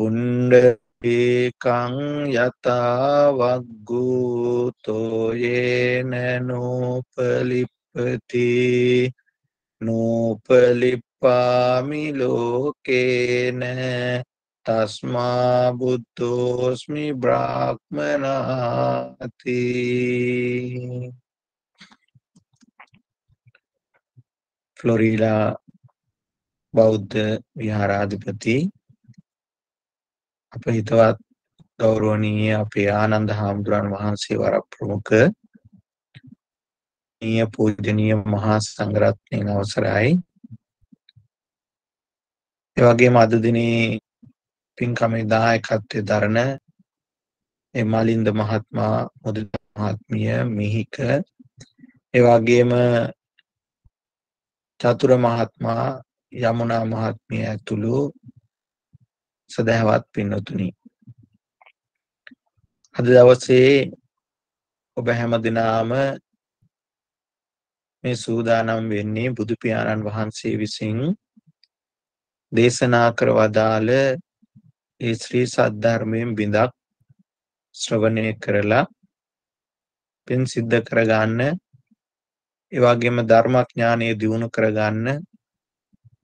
පුණ්ඩ ඒකං යතාවක්ගූතෝ යේනනෝපලිප්පති නෝපලිප්පාමි ලෝකේන තස්මා බුද්ධෝස්මි බ්‍රාහ්මනාති ෆ්ලොරීලා බෞද්ධ විහාරාධිපති අප හිතවත් ගෞරෝණීය අපේ ආනන්ද හාමුදුරන් වහන්සේ වර ප්‍රමුඛ නීය පූජනීය මහා සංඝරත්නයන් අවසරයි. ඒ වගේම අද දිනේ පින්කමේ දායකත්වයේ දරන එමාලින්ද මහත්මයා මුදිත මහත්මිය මිහික ඒ වගේම චතුර මහත්මයා යමුනා මහත්මිය ඇතුළු සදහවත් පින්නතුනි අද දවසේ ඔබ හැම දිනාම මේ සූදානම් වෙන්නේ බුදු පියාණන් වහන්සේ විසින් දේශනා කර වදාළ ඒ ශ්‍රී සද්ධර්මයෙන් බිඳක් ශ්‍රවණය කරලා පින් සිද්ධ කරගන්න ඒ වගේම ධර්මඥානය දියුණු කරගන්න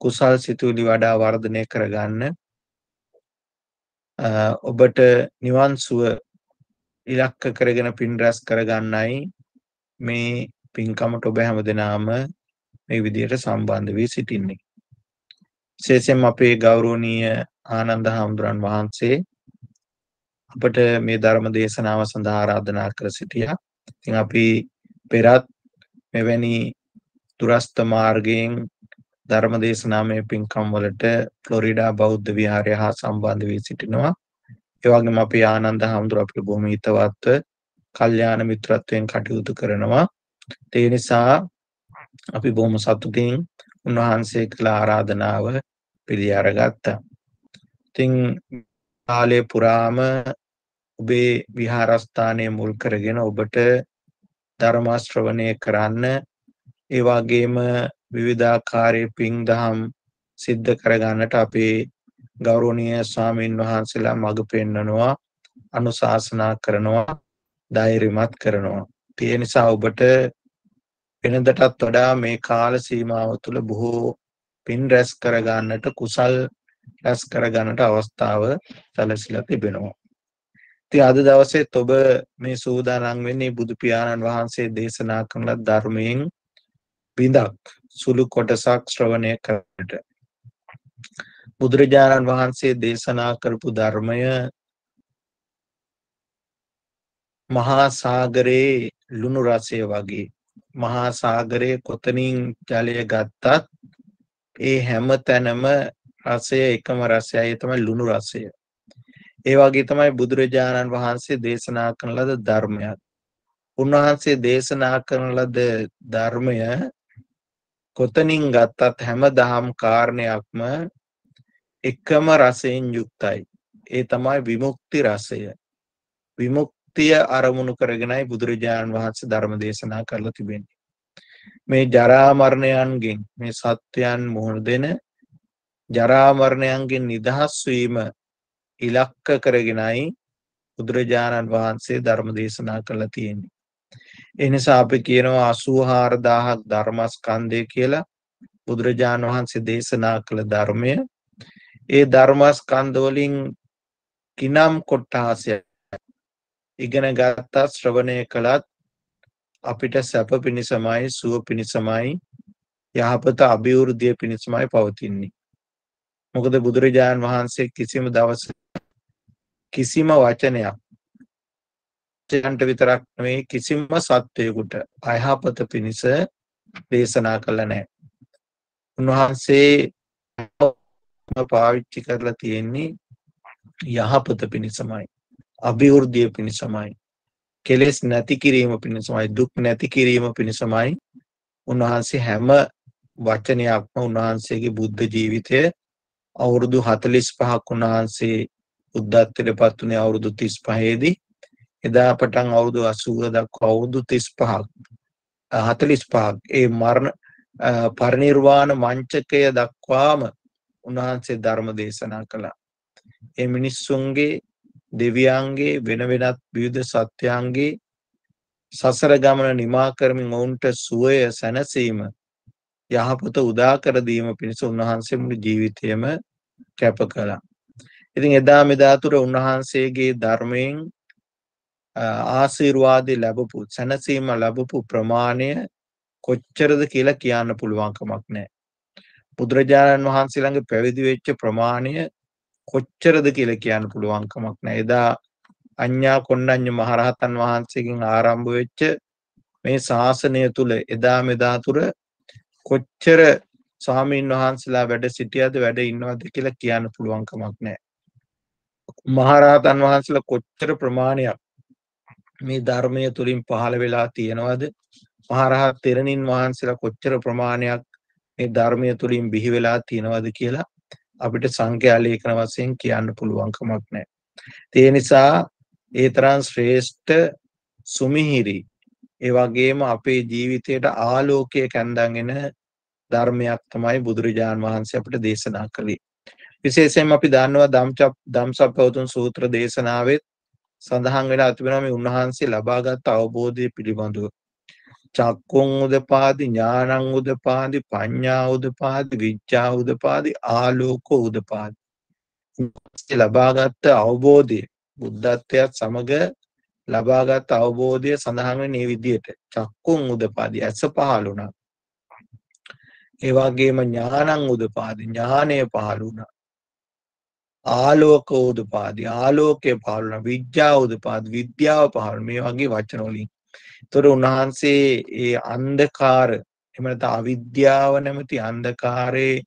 කුසල් සිතුවිලි වඩා වර්ධනය කරගන්න ඔබට නිවන් සුව ඉලක්ක කරගෙන පින් රැස් කරගන්නයි මේ පින්කමට ඔබ හැමදෙනාම මේ විදිහට සම්බන්ධ වී සිටින්නේ. විශේෂයෙන් අපේ ගෞරවනීය ආනන්ද හාමුදුරන් වහන්සේ අපට මේ ධර්ම දේශනාව සඳහා ආරාධනා කර සිටියා. ඉතින් අපි පෙරත් මෙවැනි දුරස්ත මාර්ගයෙන් ධර්ම දේශනාමය පින්කම් වලට ෆ්ලොරිඩා බෞද්ධ විහාරය හා සම්බන්ධ වී සිටිනවා. ඒ වගේම අපි ආනන්ද හඳුර අපිට බොහොම හිතවත්ව කල්යාණ මිත්‍රත්වයෙන් කටයුතු කරනවා. ඒ නිසා අපි බොහොම සතුටින් උන්වහන්සේ කළ ආරාධනාව පිළි අරගත්තා. ඉතින් කාලේ පුරාම ඔබේ විහාරස්ථානය මුල් කරගෙන ඔබට ධර්මාශ්‍රවණය කරන්න ඒ වගේම විවිධාකාරයේ පින් දහම් සිද්ධ කරගන්නට අපේ ගෞරවනීය ස්වාමීන් වහන්සේලා මඟ පෙන්වනවා අනුශාසනා කරනවා ධෛර්යමත් කරනවා ඒ නිසා ඔබට වෙනදටත් වඩා මේ කාල සීමාව තුළ බොහෝ පින් රැස් කරගන්නට කුසල් රැස් කරගන්නට අවස්ථාව සැලසීලා තිබෙනවා. ඉතින් අද දවසේත් ඔබ මේ සූදානම් වෙන්නේ බුදු පියාණන් වහන්සේ දේශනා කරන ධර්මයෙන් බිඳක් සුළු කොටසක් ශ්‍රවණය කරට. බුදුරජාණන් වහන්සේ දේශනා කරපු ධර්මය මහා සාගරයේ ලුණු රසය වගේ මහා සාගරයේ කොතනින් ජලය ගත්තත් ඒ හැම තැනම රසය එකම රසයයි තමයි ලුණු රසය. ඒ වගේ තමයි බුදුරජාණන් වහන්සේ දේශනා කරන ලද ධර්මයක්. උන්වහන්සේ දේශනා කරන ලද ධර්මය කොතනින් ගත්තත් හැම දහම් කාරණයක්ම එකම රසයෙන් යුක්තයි. ඒ තමයි විමුක්ති රසය. විමුක්තිය අරමුණු කරගෙනයි බුදුරජාණන් වහන්සේ ධර්ම දේශනා කරලා තිබෙන්නේ. මේ ජරා මරණයන්ගෙන් මේ සත්වයන් මුහුණ දෙන ජරා මරණයන්ගෙන් නිදහස් වීම ඉලක්ක කරගෙනයි බුදුරජාණන් වහන්සේ ධර්ම දේශනා කළා තියෙන්නේ. එනිසා අපි කියනවා 84000ක් ධර්මස්කන්ධය කියලා බුදුරජාණන් වහන්සේ දේශනා කළ ධර්මය. ඒ ධර්මස්කන්ධ වලින් කිනම් කොටාසය ඉගෙන ගත්තා ශ්‍රවණය කළත් අපිට සැප පිණිසමයි සුව පිණිසමයි යහපත අභිවෘද්ධිය පිණිසමයි පවතින්නේ. මොකද බුදුරජාණන් වහන්සේ කිසිම දවස කිසිම වචනයක් මනුෂ්‍යයන්ට විතරක් නෙවෙයි කිසිම සත්වයෙකුට අයහපත පිණිස දේශනා කළ නැහැ. උන්වහන්සේ පාවිච්චි කරලා තියෙන්නේ යහපත පිණිසමයි. අභිවෘද්ධිය පිණිසමයි. කෙලෙස් නැති කිරීම පිණිසමයි දුක් නැති කිරීම පිණිසමයි උන්වහන්සේ හැම වචනයක්ම උන්වහන්සේගේ බුද්ධ ජීවිතය අවුරුදු 45ක් උන්වහන්සේ බුද්ධත්වයට පත් වුණේ අවුරුදු 35 දී එදා පටන් අවුරුදු 80 දක්වා අවුරුදු 35ක් 45ක් ඒ මරණ පරිණිර්වාණ මංචකය දක්වාම උන්වහන්සේ ධර්ම දේශනා කළා. ඒ මිනිස්සුන්ගේ දෙවියන්ගේ වෙන වෙනත් විවිධ සත්‍යයන්ගේ සසර ගමන නිමා කරමින් ඔවුන්ට සුවය සැනසීම යහපත උදා කර දීම පිණිස උන්වහන්සේ මුළු ජීවිතයම කැප කළා. ඉතින් එදා මෙදා තුර උන්වහන්සේගේ ධර්මයෙන් ආශිර්වාදේ ලැබපු සැනසීම ලැබපු ප්‍රමාණය කොච්චරද කියලා කියන්න පුළුවන් කමක් නැහැ. බුදුරජාණන් වහන්සේ ළඟ පැවිදි වෙච්ච ප්‍රමාණය කොච්චරද කියලා කියන්න පුළුවන් කමක් නැහැ. එදා අඤ්ඤා කොණ්ණඤ්ඤ මහරහතන් වහන්සේගෙන් ආරම්භ වෙච්ච මේ ශාසනය තුල එදා මෙදා තුර කොච්චර ස්වාමීන් වහන්සලා වැඩ සිටියද වැඩ ඉන්නවද කියලා කියන්න පුළුවන් කමක් නැහැ. මහරහතන් වහන්සලා කොච්චර ප්‍රමාණයක් මේ ධර්මය තුලින් පහළ වෙලා තියෙනවද? මහරහත් තෙරණින් වහන්සේලා කොච්චර ප්‍රමාණයක් මේ ධර්මය තුලින් බිහි වෙලා තියෙනවද කියලා අපිට සංඛ්‍යා ලේඛන වශයෙන් කියන්න පුළුවන් කමක් නැහැ. ඒ නිසා ඒ තරම් ශ්‍රේෂ්ඨ සුමිහිරි ඒ වගේම අපේ ජීවිතයට ආලෝකය කැන්දන්ගෙන ධර්මයක් තමයි බුදුරජාන් වහන්සේ අපිට දේශනා කළේ. විශේෂයෙන් අපි දන්නවා ධම්සප්පවතුන් සූත්‍ර දේශනාවෙත් සඳහන් වෙලා තිබෙනවා මේ උන්වහන්සේ ලබාගත් අවබෝධය පිළිබඳව. චක්කුං උදපාදි ඥානං උදපාදි පඤ්ඤා උදපාදි විඥා උදපාදි ආලෝක උදපාදි. ලබාගත් අවබෝධය බුද්ධත්වයට සමග ලබාගත් අවබෝධය සඳහන් වෙන මේ විදිහට චක්කුං උදපාදි ඇස පහළ වුණා. ඒ වගේම ඥානං උදපාදි ඥානය පහළ වුණා. ආලෝක උදපාදි ආලෝකය පාලන විද්‍යාව උදපාද විද්‍යාව පාලන මේ වගේ වචන වලින්. ඒතොර උන්වහන්සේ ඒ අන්ධකාර එහෙම නැත්නම් අවිද්‍යාව නැමැති අන්ධකාරයේ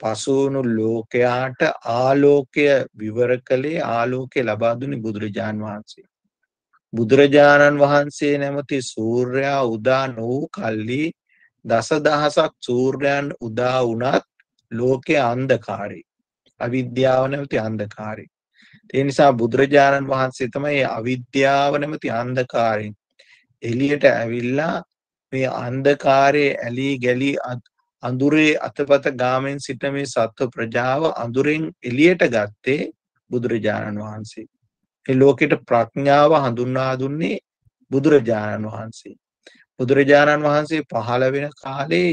පසුණු ලෝකයාට ආලෝකය විවර කළේ ආලෝකය ලබා දුන්නේ බුදුරජාන් වහන්සේ. බුදුරජාණන් වහන්සේ නැමැති සූර්යා උදා නොවූ කල්ලි දසදහසක් සූර්යයන් උදා වුණත් ලෝකයේ අන්ධකාරයි. අවිද්‍යාව නැමැති අන්ධකාරය. ඒ නිසා බුදුරජාණන් වහන්සේ තමයි අවිද්‍යාව නැමැති අන්ධකාරයෙන් එළියට ඇවිල්ලා මේ අන්ධකාරයේ ඇලී ගැලී අඳුරේ අතපත ගාමෙන් සිට මේ සත්ව ප්‍රජාව අඳුරෙන් එළියට ගත්තේ බුදුරජාණන් වහන්සේ. ඒ ලෝකෙට ප්‍රඥාව හඳුන්වා දුන්නේ බුදුරජාණන් වහන්සේ. බුදුරජාණන් වහන්සේ පහළ වෙන කාලේ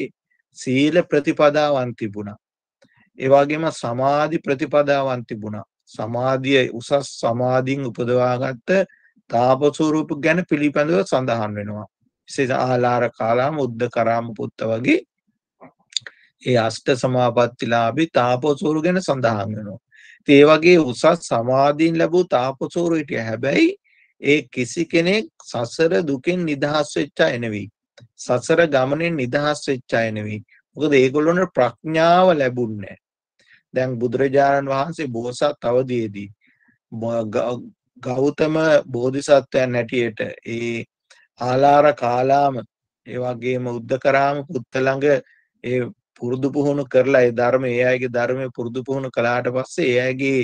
සීල ප්‍රතිපදාවන් තිබුණා. ඒවාගේම සමාධි ප්‍රතිපදාවන් තිබුණා සමාධිය උසස් සමාධීන් උපදවාගත්ත තාපසූරූප ගැන පිළිපැඳව සඳහන් වෙනවා සේ ආලාර කාලාම උද්ද කරාම පුත්ත වගේ ඒ අෂ්ට සමාපත්තිලාබි තාපසූරු ගැන සඳහන් වෙනවා ඒ වගේ උසස් සමාධීන් ලැබූ තාපසූරුටිය හැබැයි ඒ කිසි කෙනෙක් සසර දුකෙන් නිදහස් වෙච්චා එනවී. සසර ගමනෙන් නිදහස් වෙච්චා එනවී. මොකද ඒගොල්ලොන්ට ප්‍රඥාව ලැබුන්නේ දැන් බුදුරජාණන් වහන්සේ බෝසත් අවදීදී ගෞතම බෝධිසත්වයන් හැටියට ඒ ආලාර කාලාම ඒ වගේම උද්දකරාම පුත්ත ළඟ ඒ පුරුදු පුහුණු කරලා ඒ ධර්ම ඒ අයගේ ධර්මය පුරුදු පුහුණු කළාට පස්සේ ඒ අයගේ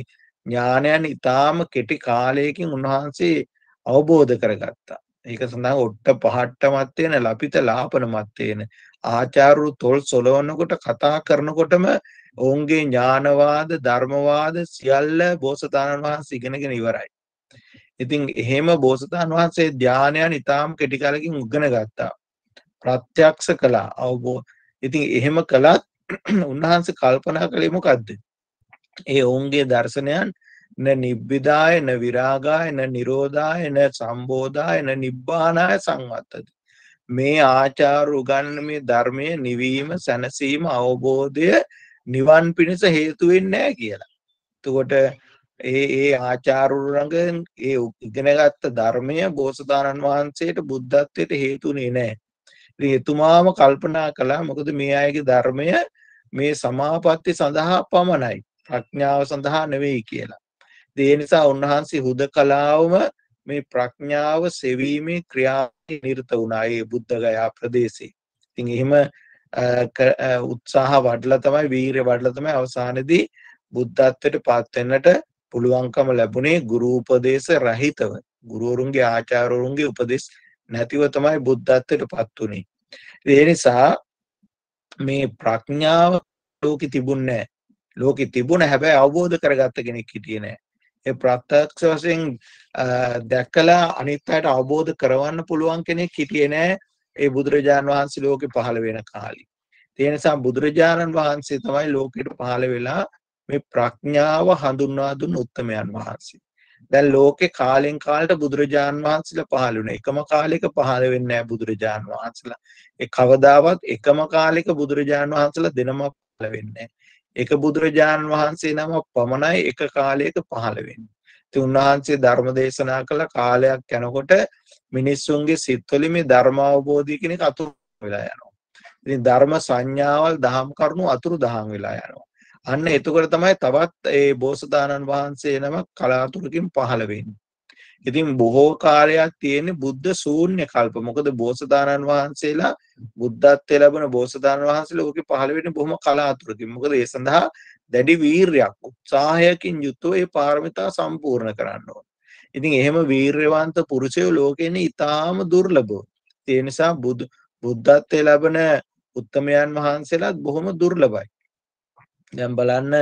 ඥානයන් ඊටාම කෙටි කාලයකින් උන්වහන්සේ අවබෝධ කරගත්තා. ඒක සඳහා ඔට්ට පහට්ට මත් වෙන ලපිත ලාපන මත් වෙන ආචාර්ය තොල් සොලවනකොට කතා කරනකොටම ඔවුන්ගේ ඥානවාද ධර්මවාද සියල්ල බෝසතාණන් වහන්සේ ඉගෙනගෙන ඉවරයි. ඉතින් එහෙම බෝසතාණන් වහන්සේ ධානයන් ඊටාම් කෙටි කාලෙකින් උගෙන ගත්තා. ප්‍රත්‍යක්ෂ කළා අවබෝධ. ඉතින් එහෙම කළත් උන්වහන්සේ කල්පනා කළේ මොකද්ද? ඒ ඔවුන්ගේ දර්ශනයන් න නිබ්බිදාය න විරාගාය න නිරෝධාය න සම්බෝධාය න නිබ්බානාය සංවත්තති. මේ ආචාර උගන්න මේ ධර්මය නිවීම සැනසීම අවබෝධය නිවන් පිණිස හේතුවෙන් නෑ කියලා. තුකොට ඒ ඒ ආචාරුරඟ ඒ ඉගෙනගත්ත ධර්මය බෝසධාණන් වහන්සේට බුද්ධත්වයට හේතුනේ නෑ. එතුමාම කල්පනා කලා මොකද මේ අයගේ ධර්මය මේ සමාපත්ති සඳහා පමණයි ප්‍රඥාව සඳහා නෙවෙයි කියලා. දේ නිසා උන්වහන්සේ හුද කලාවම මේ ප්‍රඥාව සෙවීමේ ක්‍රියාවේ නිරත වුණා ඒ බුද්ධගයා ප්‍රදේශේ. ඉතින් එහෙම උත්සාහ වඩලා තමයි වීරිය වඩලා තමයි අවසානයේදී බුද්ධත්වයට පත් වෙන්නට පුළුවන්කම ලැබුණේ ගුරු උපදේශ රහිතව. ගුරුවරුන්ගේ ආචාර්යවරුන්ගේ උපදෙස් නැතිව තමයි බුද්ධත්වයට පත් වුණේ. ඒ නිසා මේ ප්‍රඥාව ලෝකෙ තිබුණේ නැහැ. ලෝකෙ තිබුණ හැබැයි අවබෝධ කරගත්ත කෙනෙක් හිටියේ නැහැ. ඒ ප්‍රත්‍යක්ෂ වශයෙන් දැකලා අනිත් අයට අවබෝධ කරවන්න පුළුවන් කෙනෙක් හිටියේ නෑ ඒ බුදුරජාණන් වහන්සේ ලෝකෙ පහළ වෙන කාලේ. ඒ නිසා බුදුරජාණන් වහන්සේ තමයි ලෝකෙට පහළ වෙලා මේ ප්‍රඥාව හඳුන්වා දුන්න උත්තමයන් වහන්සේ. දැන් ලෝකේ කාලෙන් කාලට බුදුරජාන් වහන්සේලා පහළ වුණා. එකම කාලයක පහළ වෙන්නේ නැහැ බුදුරජාන් වහන්සේලා. ඒ කවදාවත් එකම කාලයක බුදුරජාන් වහන්සේලා දෙනමක් පහළ වෙන්නේ එක බුදුරජාණන් වහන්සේ නමක් පමණයි එක කාලයක පහළ වෙන්නේ. ඉතින් උන්වහන්සේ ධර්ම දේශනා කළ කාලයක් යනකොට මිනිස්සුන්ගේ සිත්වල මේ ධර්ම අවබෝධය කියන එක අතුරු වෙලා යනවා. ඉතින් ධර්ම සංඥාවල් දහම් කරුණු අතුරු දහම් වෙලා යනවා. අන්න එතකොට තමයි තවත් ඒ බෝසතාණන් වහන්සේ නමක් කලාතුරකින් පහළ වෙන්නේ. ඉතින් බොහෝ කාලයක් තියෙන බුද්ධ ශූන්‍ය කල්ප මොකද බෝසතාණන් වහන්සේලා බුද්ධත්වය ලැබන බෝසතාණන් වහන්සේලා ඕකේ පහළ වෙන්නේ බොහොම කලාතුරකින්. මොකද ඒ සඳහා දැඩි වීරයක් උත්සාහයකින් යුතුව ඒ පාරමිතා සම්පූර්ණ කරන්න ඕන. ඉතින් එහෙම වීරවන්ත පුරුෂයෝ ලෝකේ ඉන්නේ ඊටාම දුර්ලභව. ඒ නිසා බුදු බුද්ධත්වය ලැබන උත්තමයන් වහන්සේලාත් බොහොම දුර්ලභයි. දැන් බලන්න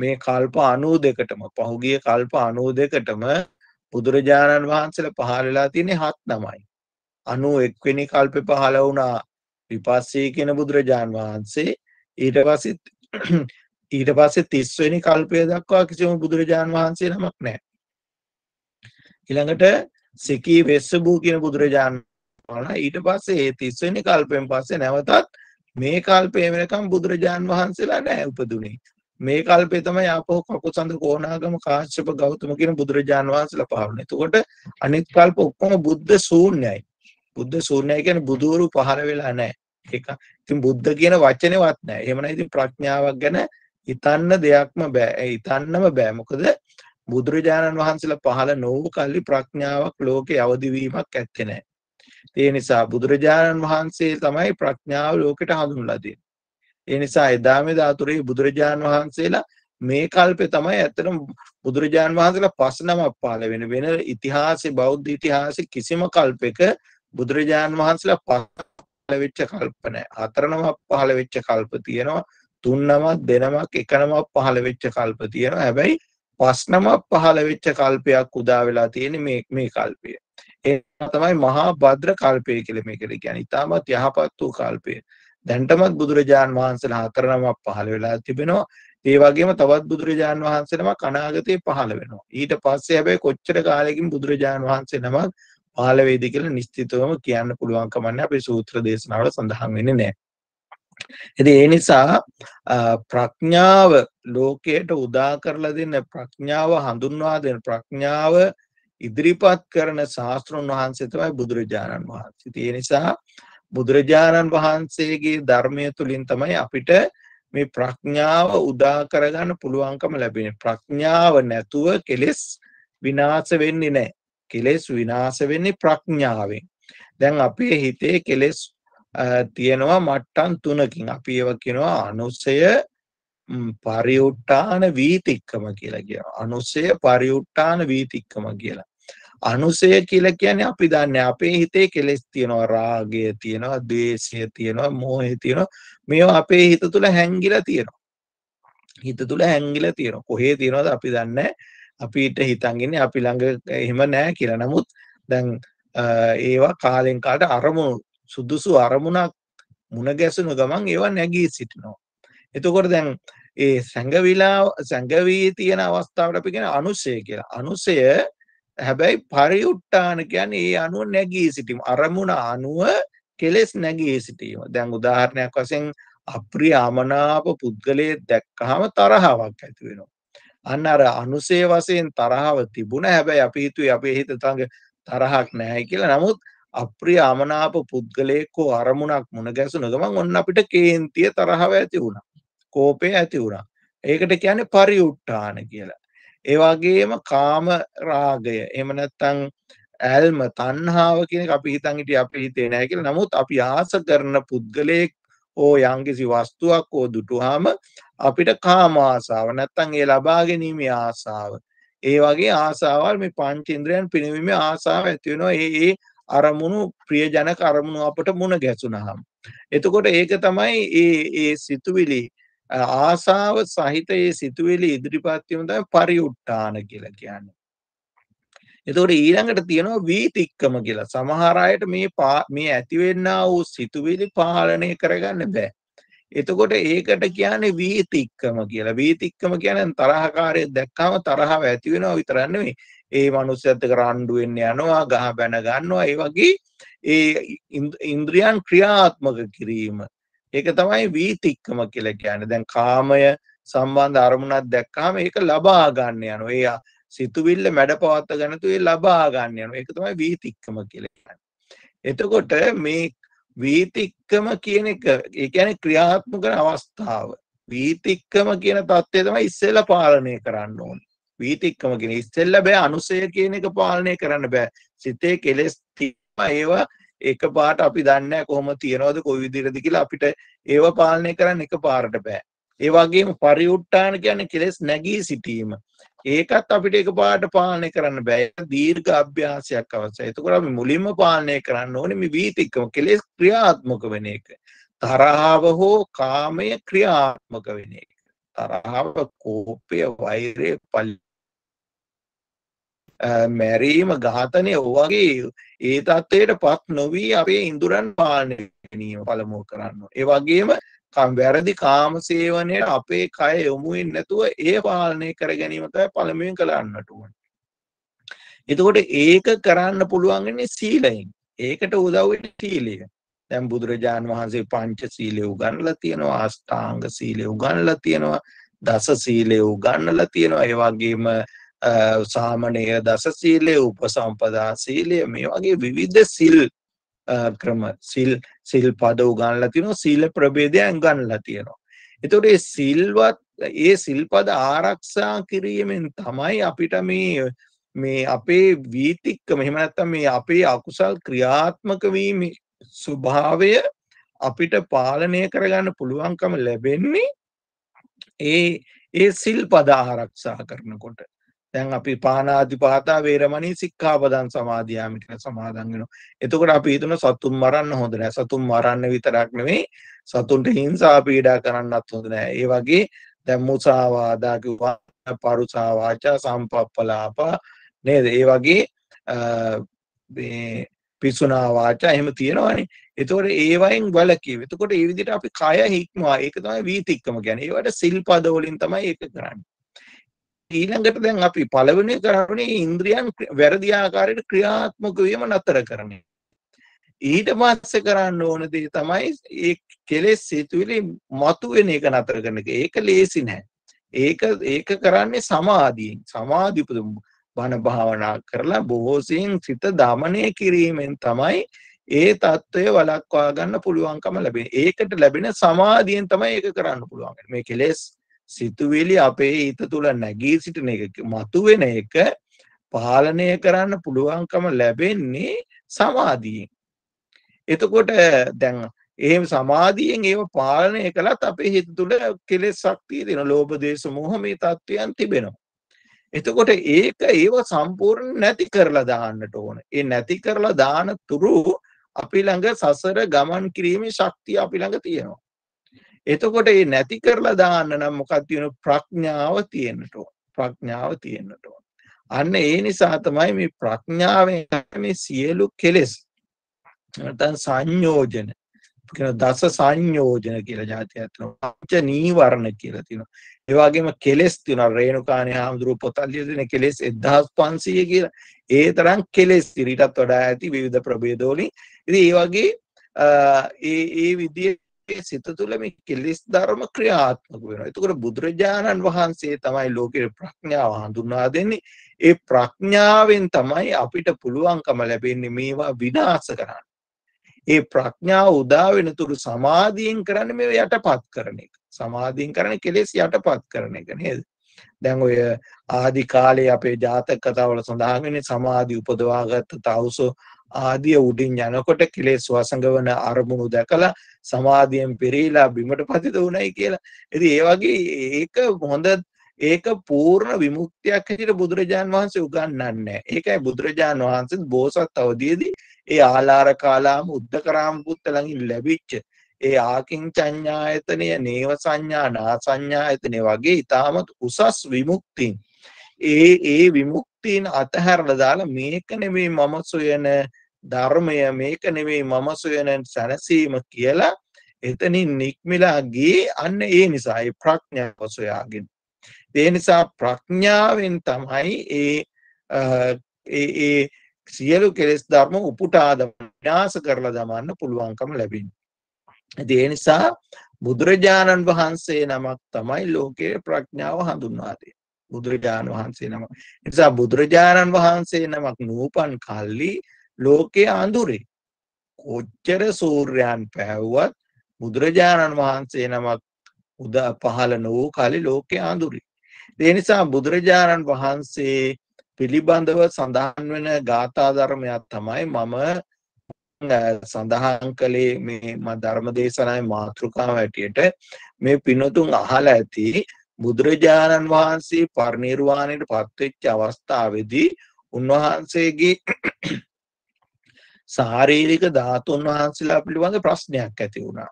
මේ කල්ප 92කටම පහුගිය කල්ප 92කටම බුදුරජාණන් වහන්සේලා පහළ වෙලා තියෙන්නේ හත් නමයි. 91 වෙනි කල්පේ පහළ වුණා විපස්සී කියන බුදුරජාන් වහන්සේ. ඊට පස්සේ ඊට පස්සේ 30 වෙනි කල්පය දක්වා කිසිම බුදුරජාන් වහන්සේ නමක් නැහැ. ඊළඟට සිකී වෙස්සබූ කියන බුදුරජාන් වහන්සේ ඊට පස්සේ 30 වෙනි කල්පයෙන් පස්සේ නැවතත් මේ කල්පය වෙනකම් බුදුරජාන් වහන්සේලා නැහැ උපදුනේ. මේ කල්පේ තමයි ආපහු කකුසඳ කොණාගම කාශ්‍යප ගෞතම කියන බුදුරජාන් වහන්සේලා පහළ වෙනවා. එතකොට අනිත් කල්ප ඔක්කොම බුද්ධ ශූන්‍යයි. බුද්ධ ශූන්‍යයි කියන්නේ බුදුවරු පහළ වෙලා නැහැ. ඒක ඉතින් බුද්ධ කියන වචනේවත් නැහැ. එහෙම නැත්නම් ප්‍රඥාවක් ගැන හිතන්න දෙයක්ම බෑ. හිතන්නම බෑ. මොකද බුදුරජාණන් වහන්සේලා පහළ නොවූ කල්ලි ප්‍රඥාවක් ලෝකේ අවදි වීමක් ඇත්තේ නැහැ. ඒ නිසා බුදුරජාණන් වහන්සේ තමයි ප්‍රඥාව ලෝකෙට හඳුන්වලා දෙන්නේ. ඒ නිසා එදා මේ දාතුරේ බුදුරජාන් වහන්සේලා මේ කල්පේ තමයි ඇත්තටම බුදුරජාන් වහන්සේලා පස් නමක් පාළ වෙන වෙන ඉතිහාසයේ බෞද්ධ ඉතිහාසයේ කිසිම කල්පයක බුදුරජාන් වහන්සේලා පහළ වෙච්ච කල්ප නැහැ. හතර නමක් පහළ වෙච්ච කල්ප තියෙනවා. තුන් නමක් දෙනමක් එක නමක් පහළ වෙච්ච කල්ප තියෙනවා. හැබැයි පස් නමක් පහළ වෙච්ච කල්පයක් උදා වෙලා තියෙන මේ මේ කල්පය. ඒ තමයි මහා භද්‍ර කල්පය කියලා මේකට කියන්නේ. ඊටමත් යහපත් වූ කල්පය. දැන්ටමත් බුදුරජාන් වහන්සේලා හතර නමක් පහළ වෙලා තිබෙනවා. ඒ වගේම තවත් බුදුරජාන් වහන්සේ නමක් අනාගතයේ පහළ වෙනවා. ඊට පස්සේ හැබැයි කොච්චර කාලෙකින් බුදුරජාන් වහන්සේ නමක් පහළ වේද කියලා නිශ්චිතවම කියන්න පුළුවන් කමන්නේ අපේ සූත්‍ර දේශනාවල සඳහන් වෙන්නේ නැහැ. ඉතින් ඒ නිසා ප්‍රඥාව ලෝකයට උදා කරලා දෙන ප්‍රඥාව හඳුන්වා දෙන ප්‍රඥාව ඉදිරිපත් කරන ශාස්ත්‍රඥ වහන්සේ තමයි බුදුරජාණන් වහන්සේ. ඉතින් ඒ නිසා බුදුරජාණන් වහන්සේගේ ධර්මය තුළින් තමයි අපිට මේ ප්‍රඥාව උදා කරගන්න පුළුවන්කම ලැබෙන ප්‍රඥාව නැතුව කෙලෙස් විනාශ වෙන්නේ නැහැ කෙලෙස් විනාශ වෙන්නේ ප්‍රඥාවෙන් දැන් අපේ හිතේ කෙලෙස් තියෙනවා මට්ටම් තුනකින් අපි ඒව කියනවා අනුසය පරිඋට්ටාන වීතික්කම කියලා කියනවා අනුසය පරිඋට්ටාන වීතික්කම කියලා අනුසය කියලා කියන්නේ අපි දන්නේ අපේ හිතේ කෙලෙස් තියෙනවා රාගය තියෙනවා ද්වේෂය තියෙනවා මෝහය තියෙනවා මේවා අපේ හිත තුල හැංගිලා තියෙනවා හිත තුල හැංගිලා තියෙනවා කොහේ තියෙනවද අපි දන්නේ අපිට හිතන් ඉන්නේ අපි ළඟ එහෙම නැහැ කියලා නමුත් දැන් ඒවා කාලෙන් කාලට අරමුණු සුදුසු අරමුණක් මුණ ගැසුණු ගමන් ඒවා නැගී සිටිනවා එතකොට දැන් ඒ සැඟවිලා සැඟවී තියෙන අවස්ථාවට අපි කියන අනුසය කියලා අනුසය හැබැයි පරිඋට්ටාන කියන්නේ ඒ අනුව නැගී සිටීම අරමුණ අනුව කෙලෙස් නැගී සිටීම දැන් උදාහරණයක් වශයෙන් අප්‍රිය අමනාප පුද්ගලයේ දැක්කහම තරහාවක් ඇති වෙනවා අන්න අර අනුසේ වශයෙන් තරහව තිබුණ හැබැයි අපි හිතුවේ අපේ හිත තඟ තරහක් නැහැ කියලා නමුත් අප්‍රිය අමනාප පුද්ගලයෙක් හෝ අරමුණක් මුණ ගැසුන ගමන් ඔන්න අපිට කේන්තිය තරහව ඇති වුණා කෝපය ඇති වුණා ඒකට කියන්නේ පරිඋට්ටාන කියලා ඒවාගේම කාම රාගය එම නැත්තං ඇල්ම තන්හාාව කියෙන අපි හිතන් හිට අපි හිතේ නෑ කියල නමුත් අපි ආස කරන පුද්ගලයෙක් ඕ යංකිසි වස්තුවක් ඕ දුටුහාම අපිට කාමාසාාව නැත්තං ඒ ලබාගැනීම ආසාාව ඒ වගේ ආසාවල් මේ පංචින්ද්‍රයන් පිණවීම ආසාාව ඇතිවෙනවා ඒ අරමුණු ප්‍රියජන කරමුණු අපට මුණ ගැසුනහම් එතකොට ඒක තමයි ඒ ඒ සිතුවිලි ආසාව සහිත ඒ සිතුවෙලි ඉදිරිපත්වීම තමයි පරිඋට්ටාන කියලා කියන්නේ. එතකොට ඊළඟට තියෙනවා වීතික්කම කියලා. සමහර අයට මේ මේ ඇතිවෙන්නා වූ සිතුවිලි පාලනය කරගන්න බෑ. එතකොට ඒකට කියන්නේ වීතික්කම කියලා. වීතික්කම කියන්නේ තරහකාරයෙක් දැක්කම තරහව ඇති වෙනවා විතරක් නෙවෙයි. ඒ මනුස්සයත් එක්ක රණ්ඩු වෙන්න යනවා, ගහ බැන ගන්නවා, ඒ වගේ ඒ ඉන්ද්‍රියන් ක්‍රියාත්මක කිරීම. ඒක තමයි වීතික්කම කියලා කියන්නේ. දැන් කාමය සම්බන්ධ අරමුණක් දැක්කාම ඒක ලබා ගන්න යනවා. ඒ සිතුවිල්ල මැඩපවත්ත ගන්න තු ඒ ලබා ගන්න යනවා. ඒක තමයි වීතික්කම කියලා කියන්නේ. එතකොට මේ වීතික්කම කියන එක ඒ කියන්නේ ක්‍රියාත්මක කරන අවස්ථාව. වීතික්කම කියන தත්ත්වය තමයි ඉස්සෙල්ලා පාලනය කරන්න ඕනේ. වීතික්කම කියන ඉස්සෙල්ලා බෑ අනුසය කියන එක පාලනය කරන්න බෑ. සිතේ කෙලෙස් තියෙනවා ඒවා එක පාට අපි දන්න කොහොම තියෙනවද කොයි විදිරදි කියලා අපිට ඒව පාලනය කරන්න එක පාරට බෑ ඒවාගේම පරිවුට්ටාන ගැන කෙලෙස් නැගී සිටීම ඒකත් අපිට එක පාට පාලනය කරන්න බෑ දීර්ග අභ්‍යාසයක් අවස එතකොට අපි මුලින්ම පාලනය කරන්න ඕනෙම වීතික්කම කෙලෙස් ක්‍රියාත්මක වෙන එක තරාව හෝ කාමය ක්‍රියාත්මක වෙන එක තරාව කෝපය වෛරය පල්ලි මැරීම ඝාතනය ඔවගේ ඒ තත්ත්වයට පත් නොවී අපේ ඉඳුරන් පානය ගැනීම පළමුව කරන්න. ඒවගේම කම් වැරදි කාම සේවනයට අපේ කය යොමුුවෙන් නැතුව ඒ පාලනය කර ගැනීමතයි පළමුවෙන් කළන්නටුවන්. එතකොට ඒක කරන්න පුළුවන්ගන්නේ සීලයින් ඒකට උදව්වෙන සීලිය දැම් බුදුරජාණන් වහන්සේ පංච සීලය උගන්නල තියෙනවා අස්ථාංග සීලය උගන්නල තියෙනවා දස සීලය උගන්නල තියෙනවා ඒවාගේම සාමනය දස සීලය උපසම්පදා සීලය මේ වගේ විවිධ සිල් ක්‍රම සිල් සිල් පද උගන්ලා තියෙනවා සීල ප්‍රභේදය ඇඟන්ලා තියෙනවා. එතකොට ඒ සිල්වත් ඒ සිල්පද ආරක්ෂා කිරීමෙන් තමයි අපිට මේ මේ අපේ වීතික්කම එහෙම නැත්නම් මේ අපේ අකුසල් ක්‍රියාත්මක වීම ස්වභාවය අපිට පාලනය කරගන්න පුළුවන්කම ලැබෙන්නේ ඒ ඒ සිල්පද ආරක්ෂා කරනකොට. දැන් අපි පානාතිපාතා වේරමණී සික්ඛාපදං සමාදියාමි කියලා සමාදන් වෙනවා. එතකොට අපි හිතන සතුන් මරන්න හොඳ නෑ. සතුන් මරන්න විතරක් නෙමෙයි සතුන්ට හිංසා පීඩා කරන්නත් හොඳ නෑ. ඒ වගේ දැන් මුසාවාදා කිව්වා පරුසා වාචා සම්පප්පලාප නේද? ඒ වගේ මේ පිසුනා වාචා එහෙම තියෙනවානේ. එතකොට ඒවයින් වලකීව. එතකොට මේ විදිහට අපි කය හික්මවා. ඒක තමයි වීතික්කම කියන්නේ. ඒවට සිල්පද වලින් තමයි ඒක කරන්නේ. ඊළඟට දැන් අපි පළවෙනි කරන්නේ ඉන්ද්‍රියන් වැරදි ආකාරයට ක්‍රියාත්මක වීම නතර කරන ඊට පස්සේ කරන්න ඕන දේ තමයි ඒ කෙලෙස් සිතුවිලි මතුවෙන එක නතර කරන එක. ඒක ලේසි නෑ. ඒක ඒක කරන්නේ සමාධියෙන්. සමාධි උපදමු. බණ භාවනා කරලා බොහෝසෙන් සිත දමනය කිරීමෙන් තමයි ඒ தত্ত্বය වළක්වා ගන්න පුළුවන්කම ලැබෙන්නේ. ඒකට ලැබෙන සමාධියෙන් තමයි ඒක කරන්න පුළුවන්. මේ කෙලෙස් සිතුවිලි අපේ හිත තුළ නැගී සිටින එක මතුවෙන එක පාලනය කරන්න පුළුවන්කම ලැබෙන්නේ සමාධියෙන්. එතකොට දැන් එහෙම සමාධියෙන් ඒව පාලනය කළත් අපේ හිත තුළ කෙලෙස් ශක්තිය දෙන ලෝභ දේශ මොහ මේ තත්වයන් තිබෙනවා. එතකොට ඒක ඒව සම්පූර්ණ නැති කරලා දාන්නට ඕන. ඒ නැති කරලා දාන තුරු අපි ළඟ සසර ගමන් කිරීමේ ශක්තිය අපි ළඟ තියෙනවා. එතකොට ඒ නැති කරලා දාන්න නම් මොකක් තියෙන ප්‍රඥාව තියෙන්නට ප්‍රඥාව තියෙන්නට අන්න ඒ නිසා තමයි මේ ප්‍රඥාවෙන් මේ සියලු කෙලෙස් නැත්නම් සංයෝජන දස සංයෝජන කියලා જાතියක් තියෙනවා පංච නීවරණ කියලා තියෙනවා ඒ වගේම කෙලෙස් තියෙනවා රේණුකාණේ හාමුදුරුව පොතල් ලියන කෙලෙස් 1500 කියලා ඒ තරම් කෙලෙස් ඊටත් වඩා ඇති විවිධ ප්‍රභේද වලින් ඉතින් ඒ වගේ ඒ ඒ විදිහේ අපේ සිත තුළ මේ කෙලෙස් ධර්ම ක්‍රියාත්මක වෙනවා. එතකොට බුදුරජාණන් වහන්සේ තමයි ලෝකේ ප්‍රඥාව හඳුන්වා දෙන්නේ. ඒ ප්‍රඥාවෙන් තමයි අපිට පුළුවන්කම ලැබෙන්නේ මේවා විනාශ කරන්න. ඒ ප්‍රඥාව උදා වෙනතුරු සමාධියෙන් කරන්නේ මේ යටපත් කරන එක. සමාධියෙන් කරන්නේ කෙලෙස් යටපත් කරන එක නේද? දැන් ඔය ආදි කාලේ අපේ ජාතක කතාවල සඳහන් වෙන්නේ සමාධි උපදවාගත්ත තවුසෝ ආදිය උඩින් යනකොට කෙලෙස් වසඟවන අරමුණු දැකලා සමාධියෙන් පෙරීලා බිමට පතිත වුණයි කියලා. ඉතින් ඒ වගේ ඒක හොඳ ඒක පූර්ණ විමුක්තියක් හැටියට බුදුරජාන් වහන්සේ උගන්වන්නේ. ඒකයි බුදුරජාන් වහන්සේ බෝසත් අවදීදී ඒ ආලාර කාලාම උද්දකරාම පුත්ත ළඟින් ලැබිච්ච ඒ ආකින් චඤ්ඤායතනය නේව සංඥා නා සංඥායතනය වගේ ඊටමත් උසස් විමුක්තිය ඒ ඒ විමුක්තියන් අතහැරලා දාලා මේක නෙමේ මම සොයන ධර්මය මේක නෙවෙයි මම සොයන සැනසීම කියලා එතනින් නික්මිලා ගියේ අන්න ඒ නිසා ඒ ප්‍රඥාව සොයාගෙන. ඒ නිසා ප්‍රඥාවෙන් තමයි ඒ ඒ සියලු කෙලෙස් ධර්ම උපුටා විනාශ කරලා දමන්න පුළුවන්කම ලැබෙන්නේ. ඒ නිසා බුදුරජාණන් වහන්සේ නමක් තමයි ලෝකයේ ප්‍රඥාව හඳුන්වා දෙන්නේ. බුදුරජාණන් වහන්සේ නමක්. නිසා බුදුරජාණන් වහන්සේ නමක් නූපන් කල්ලි ලෝකයේ අඳුරේ. කොච්චර සූර්යයන් පැවුවත් බුදුරජාණන් වහන්සේ නමක් උදා පහළ නොවූ කලි ලෝකයේ අඳුරේ. ඒ නිසා බුදුරජාණන් වහන්සේ පිළිබඳව සඳහන් වෙන ගාථා ධර්මයක් තමයි මම සඳහන් කළේ මේ මා ධර්මදේශනාවේ මාතෘකාව හැටියට මේ පිනතුන් අහලා ඇති බුදුරජාණන් වහන්සේ පරිණිරවාණයට පත්වෙච්ච අවස්ථාවේදී උන්වහන්සේගේ සාරීරික ධාතුන් වහන්සේලා පිළිබඳ ප්‍රශ්නයක් ඇති වුණා.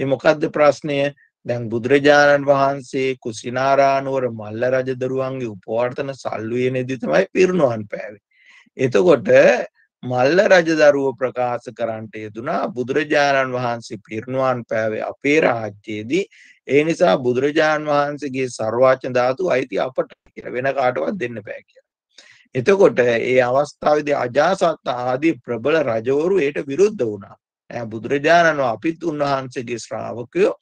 ඒ මොකද්ද ප්‍රශ්නය? දැන් බුදුරජාණන් වහන්සේ කුසිනාරානුවර මල්ල රජදරුවන්ගේ උපවර්තන සල්ලුවේනේදී තමයි පිරිනුවන් පෑවේ. එතකොට මල්ල රජදරුව ප්‍රකාශ කරන්නට යෙදුනා බුදුරජාණන් වහන්සේ පිරිනුවන් පෑවේ අපේ රාජ්‍යයේදී. ඒ නිසා බුදුරජාණන් වහන්සේගේ සර්වාචන ධාතු අයිති අපට කියලා වෙන කාටවත් දෙන්න බෑ කියලා. එතකොට ඒ අවස්ථාවේදී අජාසත් ආදී ප්‍රබල රජවරු ඒට විරුද්ධ වුණා. බුදුරජාණන් අපිත් උන්වහන්සේගේ ශ්‍රාවකයෝ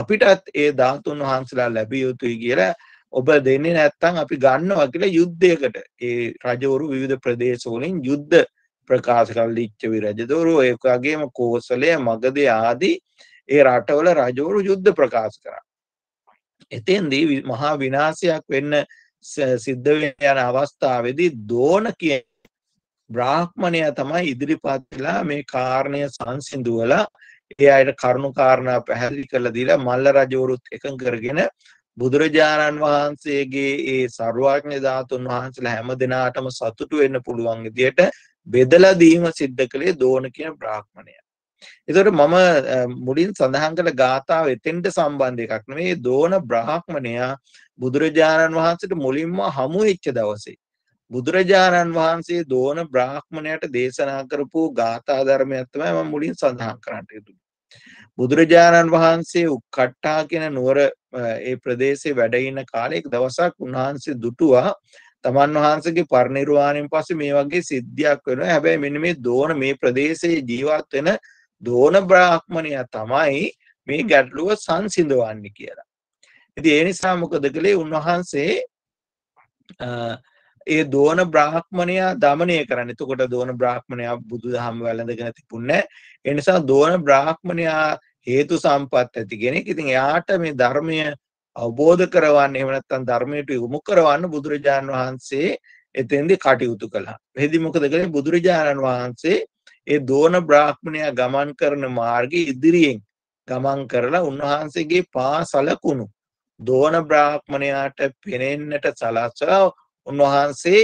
අපිටත් ඒ ධාතුන් වහන්සලා ලැබිය යුතුයි කියලා ඔබ දෙන්නේ නැත්තම් අපි ගන්නවා කියලා යුද්ධයකට ඒ රජවරු විවිධ ප්‍රදේශවලින් යුද්ධ ප්‍රකාශ කරලා ලිච්ඡවි රජදවරු ඒ වගේම කෝසලය මගධය ආදී ඒ රටවල රජවරු යුද්ධ ප්‍රකාශ කරා. එතෙන්දී මහා විනාශයක් වෙන්න සිද්ධ වෙන අවස්ථාවේදී දෝන කියන බ්‍රාහ්මණයා තමයි ඉදිරිපත් වෙලා මේ කාරණය සංසිඳුවලා ඒ අයට කරුණු කාරණා පැහැදිලි කරලා දීලා මල්ල රජවරුත් එකඟ කරගෙන බුදුරජාණන් වහන්සේගේ ඒ සරුවාඥ ධාතුන් වහන්සේලා හැම දිනාටම සතුටු වෙන්න පුළුවන් විදියට බෙදලා දීම සිද්ධ කළේ දෝන කියන බ්‍රාහ්මණයා. එතකොට මම මුලින් සඳහන් කළ ගාථාව එතෙන්ට සම්බන්ධ එකක් නෙමේ දෝන බ්‍රාහ්මණයා බුදුරජාණන් වහන්සේට මුලින්ම හමු වෙච්ච දවසේ බුදුරජාණන් වහන්සේ දෝන බ්‍රාහ්මණයට දේශනා කරපු ගාථා ධර්මයක් තමයි මම මුලින් සඳහන් කරන්නට යුතුයි. බුදුරජාණන් වහන්සේ උක්කට්ටා කියන නුවර ඒ ප්‍රදේශයේ වැඩ ඉන කාලේ දවසක් උන්වහන්සේ දුටුවා තමන් වහන්සේගේ පරිනිර්වාණයෙන් පස්සේ මේ වගේ සිද්ධියක් වෙනවා. හැබැයි මෙන්න මේ දෝන මේ ප්‍රදේශයේ ජීවත් වෙන දෝන බ්‍රාහ්මණයා තමයි මේ ගැටලුව සංසිඳවන්නේ කියලා. ඉතින් ඒ නිසා මොකද කළේ උන්වහන්සේ ඒ දෝන බ්‍රාහ්මණයා දමනය කරන්න. එතකොට දෝන බ්‍රාහ්මණයා බුදුදහම වැළඳගෙන තිබුණේ නැහැ. ඒ නිසා දෝන බ්‍රාහ්මණයා හේතු සම්පත් ඇති කෙනෙක්. ඉතින් එයාට මේ ධර්මය අවබෝධ කරවන්න එහෙම නැත්නම් ධර්මයට යොමු කරවන්න බුදුරජාන් වහන්සේ එතෙන්දි කටයුතු කළා. එෙහිදී මොකද කළේ බුදුරජාණන් වහන්සේ ඒ දෝන බ්‍රාහ්මණයා ගමන් කරන මාර්ගයේ ඉදිරියෙන් ගමන් කරලා උන්වහන්සේගේ පා සලකුණු දෝන බ්‍රාහ්මණයාට පෙනෙන්නට සලස්වලා උන්වහන්සේ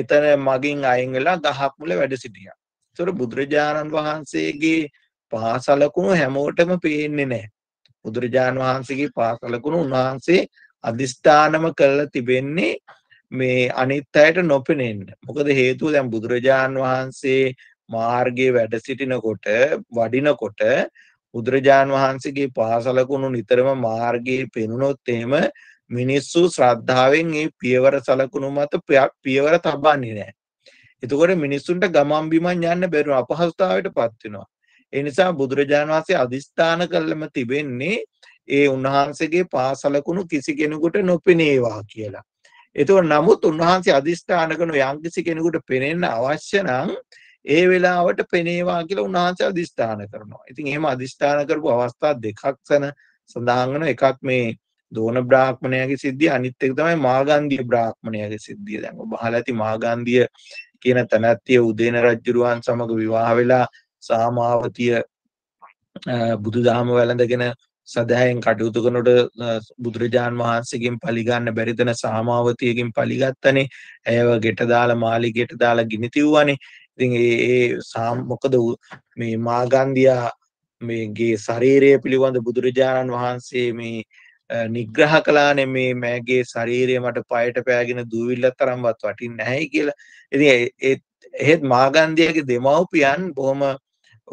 එතන මගින් අයින් වෙලා ගහක් මුල වැඩ සිටියා. ඒතර බුදුරජාණන් වහන්සේගේ පා සලකුණු හැමෝටම පේන්නේ නැහැ. බුදුරජාණන් වහන්සේගේ පා සලකුණු උන්වහන්සේ අදිස්ථානම කරලා තිබෙන්නේ මේ අනිත් අයට නොපෙනෙන්න. මොකද හේතුව දැන් බුදුරජාන් වහන්සේ මාර්ගයේ වැඩ සිටිනකොට වඩිනකොට බුදුරජාන් වහන්සේගේ පාසලකුණු නිතරම මාර්ගයේ පෙනුනොත් එහෙම මිනිස්සු ශ්‍රද්ධාවෙන් ඒ පියවර සලකුණු මත පියවර තබන්නේ නැහැ. එතකොට මිනිස්සුන්ට ගමන් බිමන් යන්න බැරුව අපහසුතාවයට පත් වෙනවා. ඒ නිසා බුදුරජාන් වහන්සේ අදිස්ථාන කළම තිබෙන්නේ ඒ උන්වහන්සේගේ පාසලකුණු කිසි කෙනෙකුට නොපෙනේවා කියලා. එතකොට නමුත් උන්වහන්සේ අදිස්ථාන කරන යම් කිසි කෙනෙකුට පෙනෙන්න අවශ්‍ය නම් ඒ වෙලාවට පෙනේවා කියලා උන්වහන්සේ අදිස්ථාන කරනවා. ඉතින් එහෙම අදිස්ථාන කරපු අවස්ථා දෙකක් සන සඳහන් වෙන එකක් මේ දෝන බ්‍රාහ්මණයාගේ සිද්ධිය අනිත් එක තමයි මාගන්ධිය බ්‍රාහ්මණයාගේ සිද්ධිය. දැන් ඔබ අහලා ඇති මාගන්ධිය කියන තනත්තිය උදේන රජුරුවන් සමග විවාහ වෙලා සාමාවතිය බුදුදහම වැළඳගෙන සදහයෙන් කටයුතු කරනකොට බුදුරජාන් වහන්සේගෙන් පලිගන්න බැරි තැන සාමාවතියකින් පලිගත්තනේ ඇයව ගෙට දාලා මාලිගයට දාලා ගිනි තිව්වනේ ඉතින් ඒ සාමොකද මේ මාගන්දියා මේගේ ශරීරය පිළිබඳ බුදුරජාණන් වහන්සේ මේ නිග්‍රහ කලානෙ මේ මෑගේ ශරීරය මට පයට පෑගෙන දූවිල්ල තරම්වත් වටින් නැහැයි කියලා ඉති එහෙත් මාගන්දියගේ දෙමව්පියන් බොහොම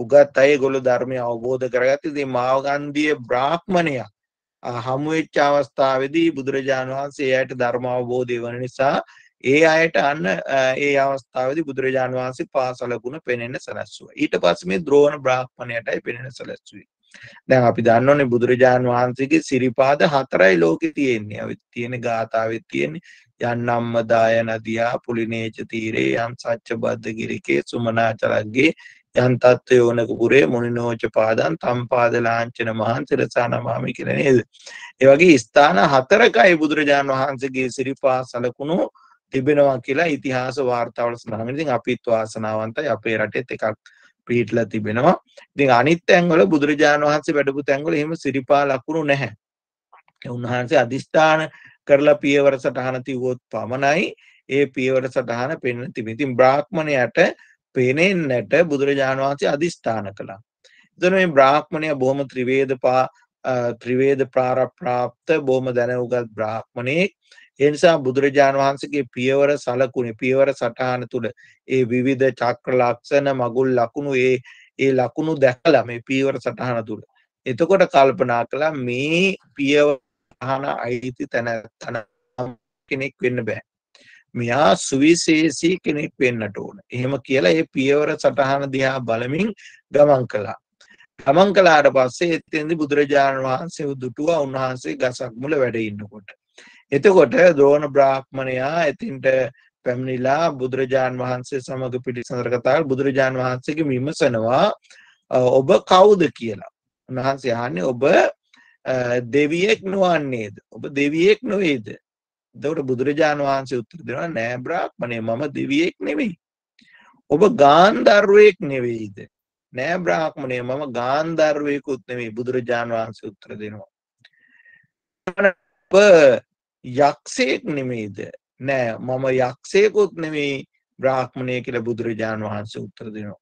උගත් අය ගොළු ධර්මය අවබෝධ කරගත්තදී මාගන්දිය බ්‍රාහ්මණයක් හමුවෙච්ච අවස්ථාවේදී බුදුරජාණන් වහන්සේ ඇයට ධර්ම අවබෝධය වන නිසා ඒ අයට අන්න ඒ අවස්ථාවේදී බුදුරජාණන් වහන්සේ පාසල ගුණ පෙන්වන්න සැලැස්සුවා. ඊට පස්සේ මේ ද්‍රෝණ බ්‍රාහ්මණයටයි පෙන්වන්න සැලැස්සුවේ. දැන් අපි දන්නවනේ බුදුරජාණන් වහන්සේගේ සිරිපාද හතරයි ලෝකේ තියෙන්නේ. අවිත් තියෙන ගාථාවෙත් තියෙන්නේ යන්නම්ම දාය නදියා පුලිනේච තීරේ යම් සච්ච බද්ද ගිරිකේ සුමනාචලග්ගේ යන් තත්ත්ව යෝනක පුරේ මුනිනෝච පාදන් තම් පාද ලාංඡන මහන් සිරසා නමාමි කියලා නේද? ඒ වගේ ස්ථාන හතරකයි බුදුරජාණන් වහන්සේගේ සිරිපා සලකුණු තිබෙනවා කියලා ඉතිහාස වාර්තාවල සඳහන් වෙනවා. ඉතින් අපිත් වාසනාවන්තයි අපේ රටෙත් එකක් පිහිටලා තිබෙනවා. ඉතින් අනිත් තැන්වල බුදුරජාණන් වහන්සේ වැඩපු තැන්වල එහෙම සිරිපා ලකුණු නැහැ. උන්වහන්සේ අදිෂ්ඨාන කරලා පියවර සටහන තිබුවොත් පමණයි ඒ පියවර සටහන පෙන්වන්න තිබෙන්නේ. ඉතින් බ්‍රාහ්මණයට පෙනෙන්නට බුදුරජාණන් වහන්සේ අදිෂ්ඨාන කළා. එතන මේ බ්‍රාහ්මණය බොහොම ත්‍රිවේද පා ත්‍රිවේද ප්‍රාරප්‍රාප්ත බොහොම දැනුගත් බ්‍රාහ්මණේ ඒ නිසා බුදුරජාණන් වහන්සේගේ පියවර සලකුණේ පියවර සටහන තුල ඒ විවිධ චක්‍ර ලක්ෂණ මගුල් ලකුණු ඒ ඒ ලකුණු දැකලා මේ පියවර සටහන තුල එතකොට කල්පනා කළා මේ පියවර සටහන අයිති තැන කෙනෙක් වෙන්න බෑ මෙයා සුවිශේෂී කෙනෙක් වෙන්නට ඕන එහෙම කියලා ඒ පියවර සටහන දිහා බලමින් ගමන් කළා ගමන් කළාට පස්සේ එතෙන්දී බුදුරජාණන් වහන්සේ දුටුවා උන්වහන්සේ ගසක් මුල වැඩ ඉන්නකොට එතකොට ද්‍රෝණ බ්‍රාහ්මණයා එතින්ට පැමිණිලා බුදුරජාන් වහන්සේ සමඟ පිළිසඳර කතාල් බුදුරජාන් වහන්සේගේ විමසනවා ඔබ කවුද කියලා. උන්වහන්සේ අහන්නේ ඔබ දෙවියෙක් නොවන්නේද? ඔබ දෙවියෙක් නොවේද? එතකොට බුදුරජාන් වහන්සේ උත්තර දෙනවා නෑ බ්‍රාහ්මණය මම දෙවියෙක් නෙවෙයි. ඔබ ගාන්ධර්වයෙක් නෙවෙයිද? නෑ බ්‍රාහ්මණය මම ගාන්ධර්වයෙකුත් නෙවෙයි බුදුරජාන් වහන්සේ උත්තර දෙනවා. ඔබ යක්ෂයෙක් නෙමෙයිද නෑ මම යක්ෂයකුත් නෙමෙයි බ්‍රාහ්මණය කියල බුදුරජාණන් වහන්සේ උත්තර දෙනවා.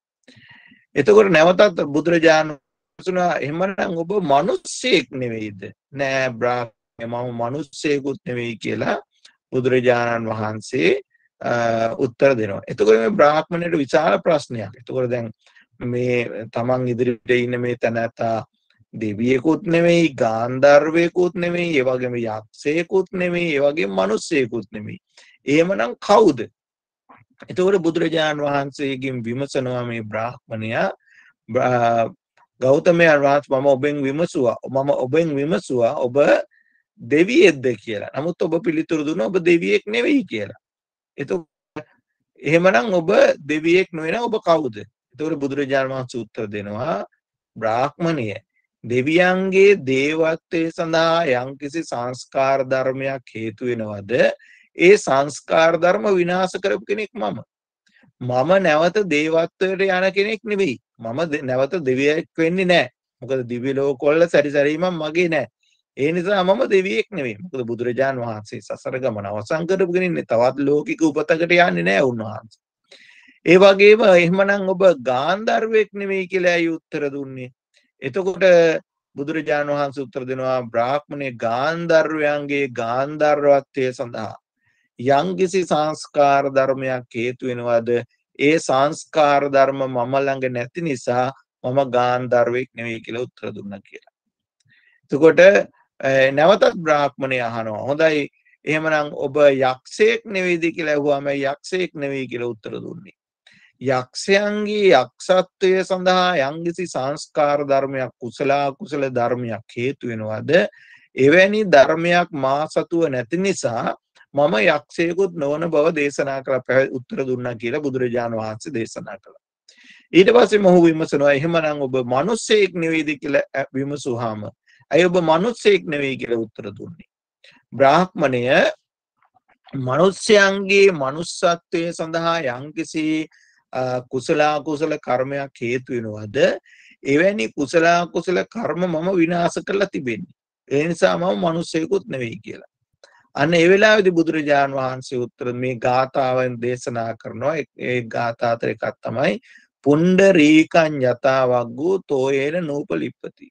එතකොට නැවතත් බුදුරජාණන්සුනා එමනම් ඔබ මනුස්සයෙක් නෙවෙයිද නෑ බ්‍රාහ්මය මම මනුස්සයකුත් නෙවෙයි කියලා බුදුරජාණන් වහන්සේ උත්තර දෙනවා. එතකොට මේ බ්‍රාහ්මණයට විශාල ප්‍රශ්නයක් එතකොට දැන් මේ තමන් ඉදිරිට ඉන්න මේ තැනැතා දෙවියෙකුත් නෙමෙයි ගාන්ධර්වයකුත් නෙමෙයි ඒවගේම යක්ෂයකුත් නෙමෙයි ඒවගේ මනුස්සයකුත් නෙමෙයි. ඒමනම් කවුද. එතවට බුදුරජාණන් වහන්සේගින් විමසනවා මේ බ්‍රාහ්මණයා ගෞතමයන් වහන්ස මම ඔබෙන් විමසුවා මම ඔබෙන් විමසුවා ඔබ දෙවියෙද්ද කියලා නමුත් ඔබ පිළිතුරු දුන ඔබ දෙවියෙක් නෙවෙයි කියලා. එතු එහෙමනම් ඔබ දෙවියෙක් නොවෙන ඔබ කවුද එතවට බුදුරජාණන් වහන්ස උත්තර දෙනවා බ්‍රාහ්මණය දෙවියන්ගේ දේවත්වය සඳහා යම්කිසි සංස්කාර ධර්මයක් හේතු වෙනවද ඒ සංස්කාර ධර්ම විනාශ කරපු කෙනෙක් මම මම නැවත දේවත්වයට යන කෙනෙක් නෙවෙයි මම නැවත දෙවියෙක් වෙන්නේ නැහැ මොකද දිව්‍ය ලෝකවල සැරිසැරීමක් මගේ නැහැ ඒ නිසා මම දෙවියෙක් නෙවෙයි. මොකද බුදුරජාන් වහන්සේ සසර ගමන අවසන් කරපු කෙනින්නේ තවත් ලෝකික උපතකට යන්නේ නැහැ උන්වහන්සේ. ඒ වගේම එහෙමනම් ඔබ ගාන්ධර්වයෙක් නෙවෙයි කියලා ඇයි උත්තර දුන්නේ? එතකොට බුදුරජාණන් වහන්සේ උත්තර දෙනවා බ්‍රාහ්මණයේ ගාන්ධර්වයන්ගේ ගාන්ධර්වත්වය සඳහා යම්කිසි සංස්කාර ධර්මයක් හේතු වෙනවද ඒ සංස්කාර ධර්ම මම ළඟ නැති නිසා මම ගාන්ධර්වෙක් නෙවෙයි කියලා උත්තර දුන්නා කියලා. එතකොට නැවතත් බ්‍රාහ්මණය අහනවා. හොඳයි. එහෙමනම් ඔබ යක්ෂයෙක් නෙවෙයිද කියලා ඇහුවාම යක්ෂයෙක් නෙවෙයි කියලා උත්තර දුන්නේ. යක්ෂයන්ගේ යක්ෂත්වය සඳහා යංගිසි සංස්කාර ධර්මයක් කුසලා කුසල ධර්මයක් හේතු වෙනවාද එවැනි ධර්මයක් මා සතුව නැති නිසා මම යක්ෂයකුත් නොවන බව දේශනා කළ පැ උත්තර දුන්නා කියලා බුදුරජාණන් වහන්සේ දේශනා කළ. ඊට පස්සේ මොහු විමසනවා එහෙමනම් ඔබ මනුස්සයෙක් නෙවෙයිද කියලා විමසුවාම ඇයි ඔබ මනුස්සයෙක් නෙවෙයි කියලා උත්තර දුන්නේ. බ්‍රාහ්මණය මනුෂ්‍යයන්ගේ මනුස්සත්වය සඳහා යම්කිසි කුසල අකුසල කර්මයක් හේතු වෙනවද? එවැනි කුසල අකුසල කර්ම මම විනාශ කරලා තිබෙන්නේ. ඒ නිසා මම මිනිසෙකුත් නෙවෙයි කියලා. අන්න ඒ වෙලාවේදී බුදුරජාන් වහන්සේ උත්තර මේ ගාථාවෙන් දේශනා කරනවා. ඒ ගාථා අතර එකක් තමයි පුණ්ඩරීකං යතාවග්ගෝ තෝයේන නූපලිප්පති.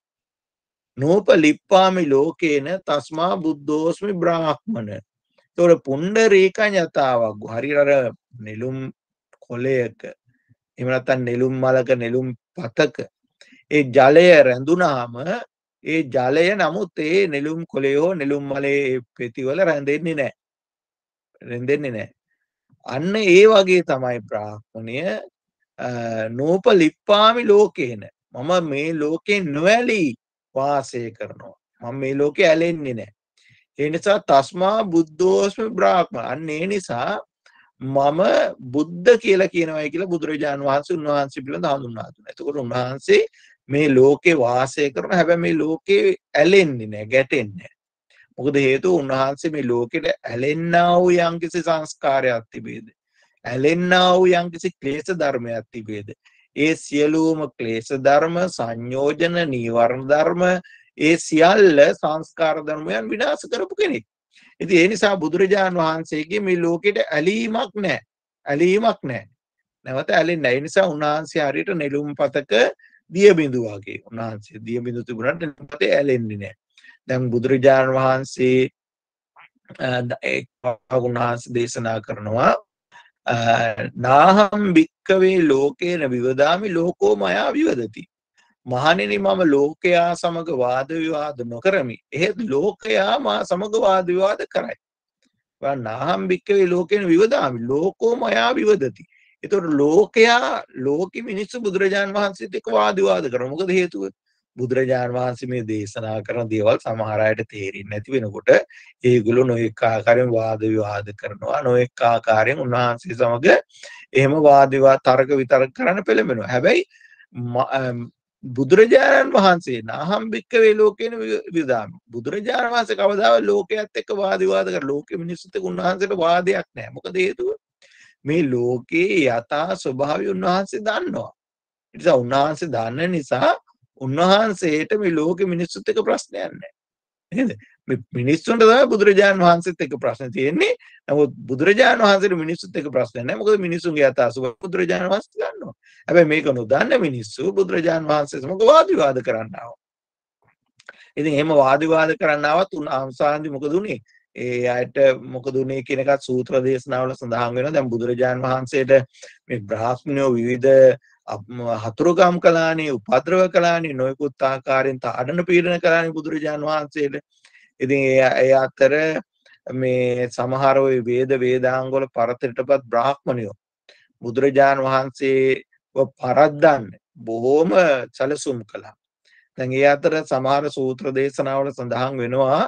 නූපලිප්පාමි ලෝකේන තස්මා බුද්ධෝස්මි බ්‍රාහ්මණ. ඒතොර පුණ්ඩරීකං යතාවග්ගෝ හරියට නිලුම් කොළයක එහෙම නැත්නම් නෙළුම් මලක නෙළුම් පතක ඒ ජලය රැඳුනාම ඒ ජලය නමුත් ඒ නෙළුම් කොළයෝ නෙළුම් මලේ පෙතිවල රැඳෙන්නේ නැහැ. රැඳෙන්නේ නැහැ. අන්න ඒ වගේ තමයි බ්‍රාහ්මණය නූප ලිප්පාමි ලෝකේන. මම මේ ලෝකේ නොඇලී වාසය කරනවා. මම මේ ලෝකේ ඇලෙන්නේ නැහැ. ඒ නිසා තස්මා බුද්ධෝස්ම බ්‍රාහ්මණ. අන්න ඒ නිසා මම බුද්ධ කියලා කියනවයි කියලා බුදුරජාණන් වහන්සේ උන්වහන්සේ පිළිබඳ හඳුන්වා දුන්නා. එතකොට උන්වහන්සේ මේ ලෝකේ වාසය කරන හැබැයි මේ ලෝකේ ඇලෙන්නේ නැහැ, ගැටෙන්නේ නැහැ. මොකද හේතුව උන්වහන්සේ මේ ලෝකෙට ඇලෙන්නා වූ යම්කිසි සංස්කාරයක් තිබේද. ඇලෙන්නා වූ යම්කිසි ක්ලේශ ධර්මයක් තිබේද. ඒ සියලුම ක්ලේශ ධර්ම, සංයෝජන, නීවරණ ධර්ම, ඒ සියල්ල සංස්කාර ධර්මයන් විනාශ කරපු කෙනෙක්. ඉතින් ඒ නිසා බුදුරජාන් වහන්සේගේ මේ ලෝකෙට ඇලීමක් නැහැ. ඇලීමක් නැහැ. නැවත ඇලෙන්නේ නැහැ. ඒ නිසා උන්වහන්සේ හරියට නෙළුම් පතක දිය බිඳු වගේ. උන්වහන්සේ දිය බිඳු තිබුණාට නෙළුම් පතේ ඇලෙන්නේ නැහැ. දැන් බුදුරජාන් වහන්සේ උන්වහන්සේ දේශනා කරනවා නාහම් භික්කවේ ලෝකේන විවදාමි ලෝකෝ මයා විවදති මහණෙනි මම ලෝකයා සමග වාද විවාද නොකරමි. එහෙත් ලෝකයා මා සමග වාද විවාද කරයි. නාහම් භික්කවේ ලෝකෙන විවදාමි. ලෝකෝ මයා විවදති. එතකොට ලෝකයා ලෝක මිනිස්සු බුදුරජාන් වහන්සේත් එක්ක වාද විවාද කරනවා. මොකද හේතුව? බුදුරජාන් වහන්සේ මේ දේශනා කරන දේවල් සමහර අයට තේරෙන්නේ නැති වෙනකොට ඒගොල්ලෝ නොඑක ආකාරයෙන් වාද විවාද කරනවා. නොඑක ආකාරයෙන් උන්වහන්සේ සමග එහෙම වාද විවාද තර්ක විතර්ක කරන්න පෙළඹෙනවා. හැබැයි බුදුරජාණන් වහන්සේ නාහම් භික්කවේ ලෝකෙන විදාම බුදුරජාණන් වහන්සේ කවදාව ලෝකයත් එක්ක වාදවාද කර ලෝක මිනිස්සුතක උන්වහන්සට වාදයක් නෑ මොක දේතුව මේ ලෝකයේ යථා ස්වභාවය උන්වහන්සේ දන්නවා නිසා උන්වහන්සේ දන්න නිසා උන්වහන්සේට මේ ලෝක මිනිස්සුත් එක ප්‍රශ්නයන්න නේද මිනිස්සුන්ට තමයි බුදුරජාණන් වහන්සේත් එක ප්‍රශ්න තියෙන්නේ. නමුත් බුදුරජාණන් වහන්සේට මිනිස්සුත් එක ප්‍රශ්න නැහැ. මොකද මිනිස්සුන්ගේ අත අසුබ බුදුරජාණන් වහන්සේ ගන්නවා. හැබැයි මේක නොදන්න මිනිස්සු බුදුරජාණන් වහන්සේ සමග වාද විවාද කරන්න ආවා. ඉතින් එහෙම වාද විවාද කරන්න ආවත් උන්වහන්සේ මොකද උනේ? ඒ අයට මොකද උනේ කියන එකත් සූත්‍ර දේශනාවල සඳහන් වෙනවා. දැන් බුදුරජාණන් වහන්සේට මේ බ්‍රාහ්මණයෝ විවිධ හතුරුගම් කලානේ උපද්‍රව කලානේ නොයෙකුත් ආකාරයෙන් තාඩන පීඩන කලානේ බුදුරජාණන් වහන්සේට ඉතින් ඒ අතර මේ සමහර ওই වේද වේදාංගවල පරතරටපත් බ්‍රාහ්මණයෝ බුදුරජාන් වහන්සේව පරද්දන්න බොහෝම සැලසුම් කළා. දැන් ඒ අතර සමහර සූත්‍ර දේශනාවල සඳහන් වෙනවා